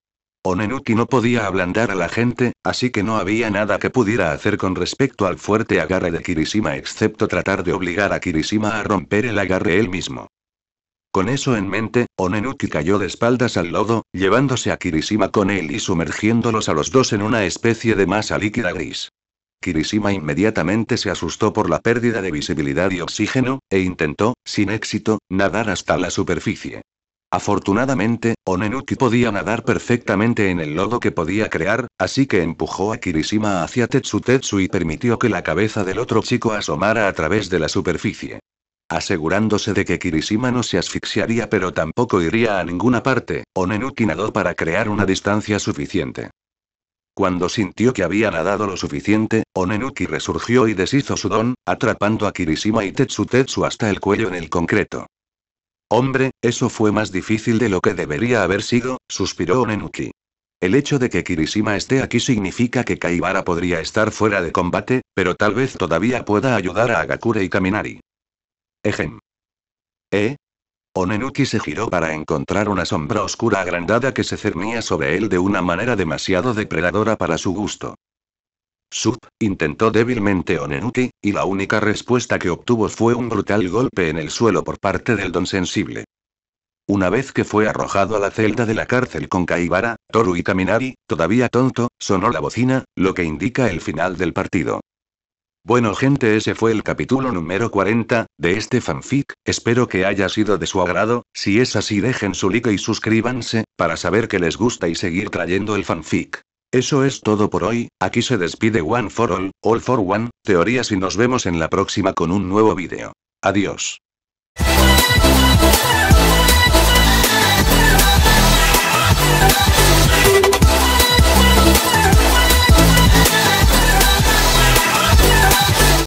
Onenuki no podía ablandar a la gente, así que no había nada que pudiera hacer con respecto al fuerte agarre de Kirishima excepto tratar de obligar a Kirishima a romper el agarre él mismo. Con eso en mente, Onenuki cayó de espaldas al lodo, llevándose a Kirishima con él y sumergiéndolos a los dos en una especie de masa líquida gris. Kirishima inmediatamente se asustó por la pérdida de visibilidad y oxígeno, e intentó, sin éxito, nadar hasta la superficie. Afortunadamente, Onenuki podía nadar perfectamente en el lodo que podía crear, así que empujó a Kirishima hacia Tetsutetsu y permitió que la cabeza del otro chico asomara a través de la superficie. Asegurándose de que Kirishima no se asfixiaría pero tampoco iría a ninguna parte, Onenuki nadó para crear una distancia suficiente. Cuando sintió que había nadado lo suficiente, Onenuki resurgió y deshizo su don, atrapando a Kirishima y Tetsutetsu hasta el cuello en el concreto. Hombre, eso fue más difícil de lo que debería haber sido, suspiró Onenuki. El hecho de que Kirishima esté aquí significa que Kaibara podría estar fuera de combate, pero tal vez todavía pueda ayudar a Agakure y Kaminari. Ejem. ¿Eh? Onenuki se giró para encontrar una sombra oscura agrandada que se cernía sobre él de una manera demasiado depredadora para su gusto. Sub, intentó débilmente Onenuki, y la única respuesta que obtuvo fue un brutal golpe en el suelo por parte del don sensible. Una vez que fue arrojado a la celda de la cárcel con Kaibara, Toru y Kaminari, todavía tonto, sonó la bocina, lo que indica el final del partido. Bueno gente ese fue el capítulo número 40, de este fanfic, espero que haya sido de su agrado, si es así dejen su like y suscríbanse, para saber que les gusta y seguir trayendo el fanfic. Eso es todo por hoy, aquí se despide One for All, All for One, teorías y nos vemos en la próxima con un nuevo vídeo. Adiós.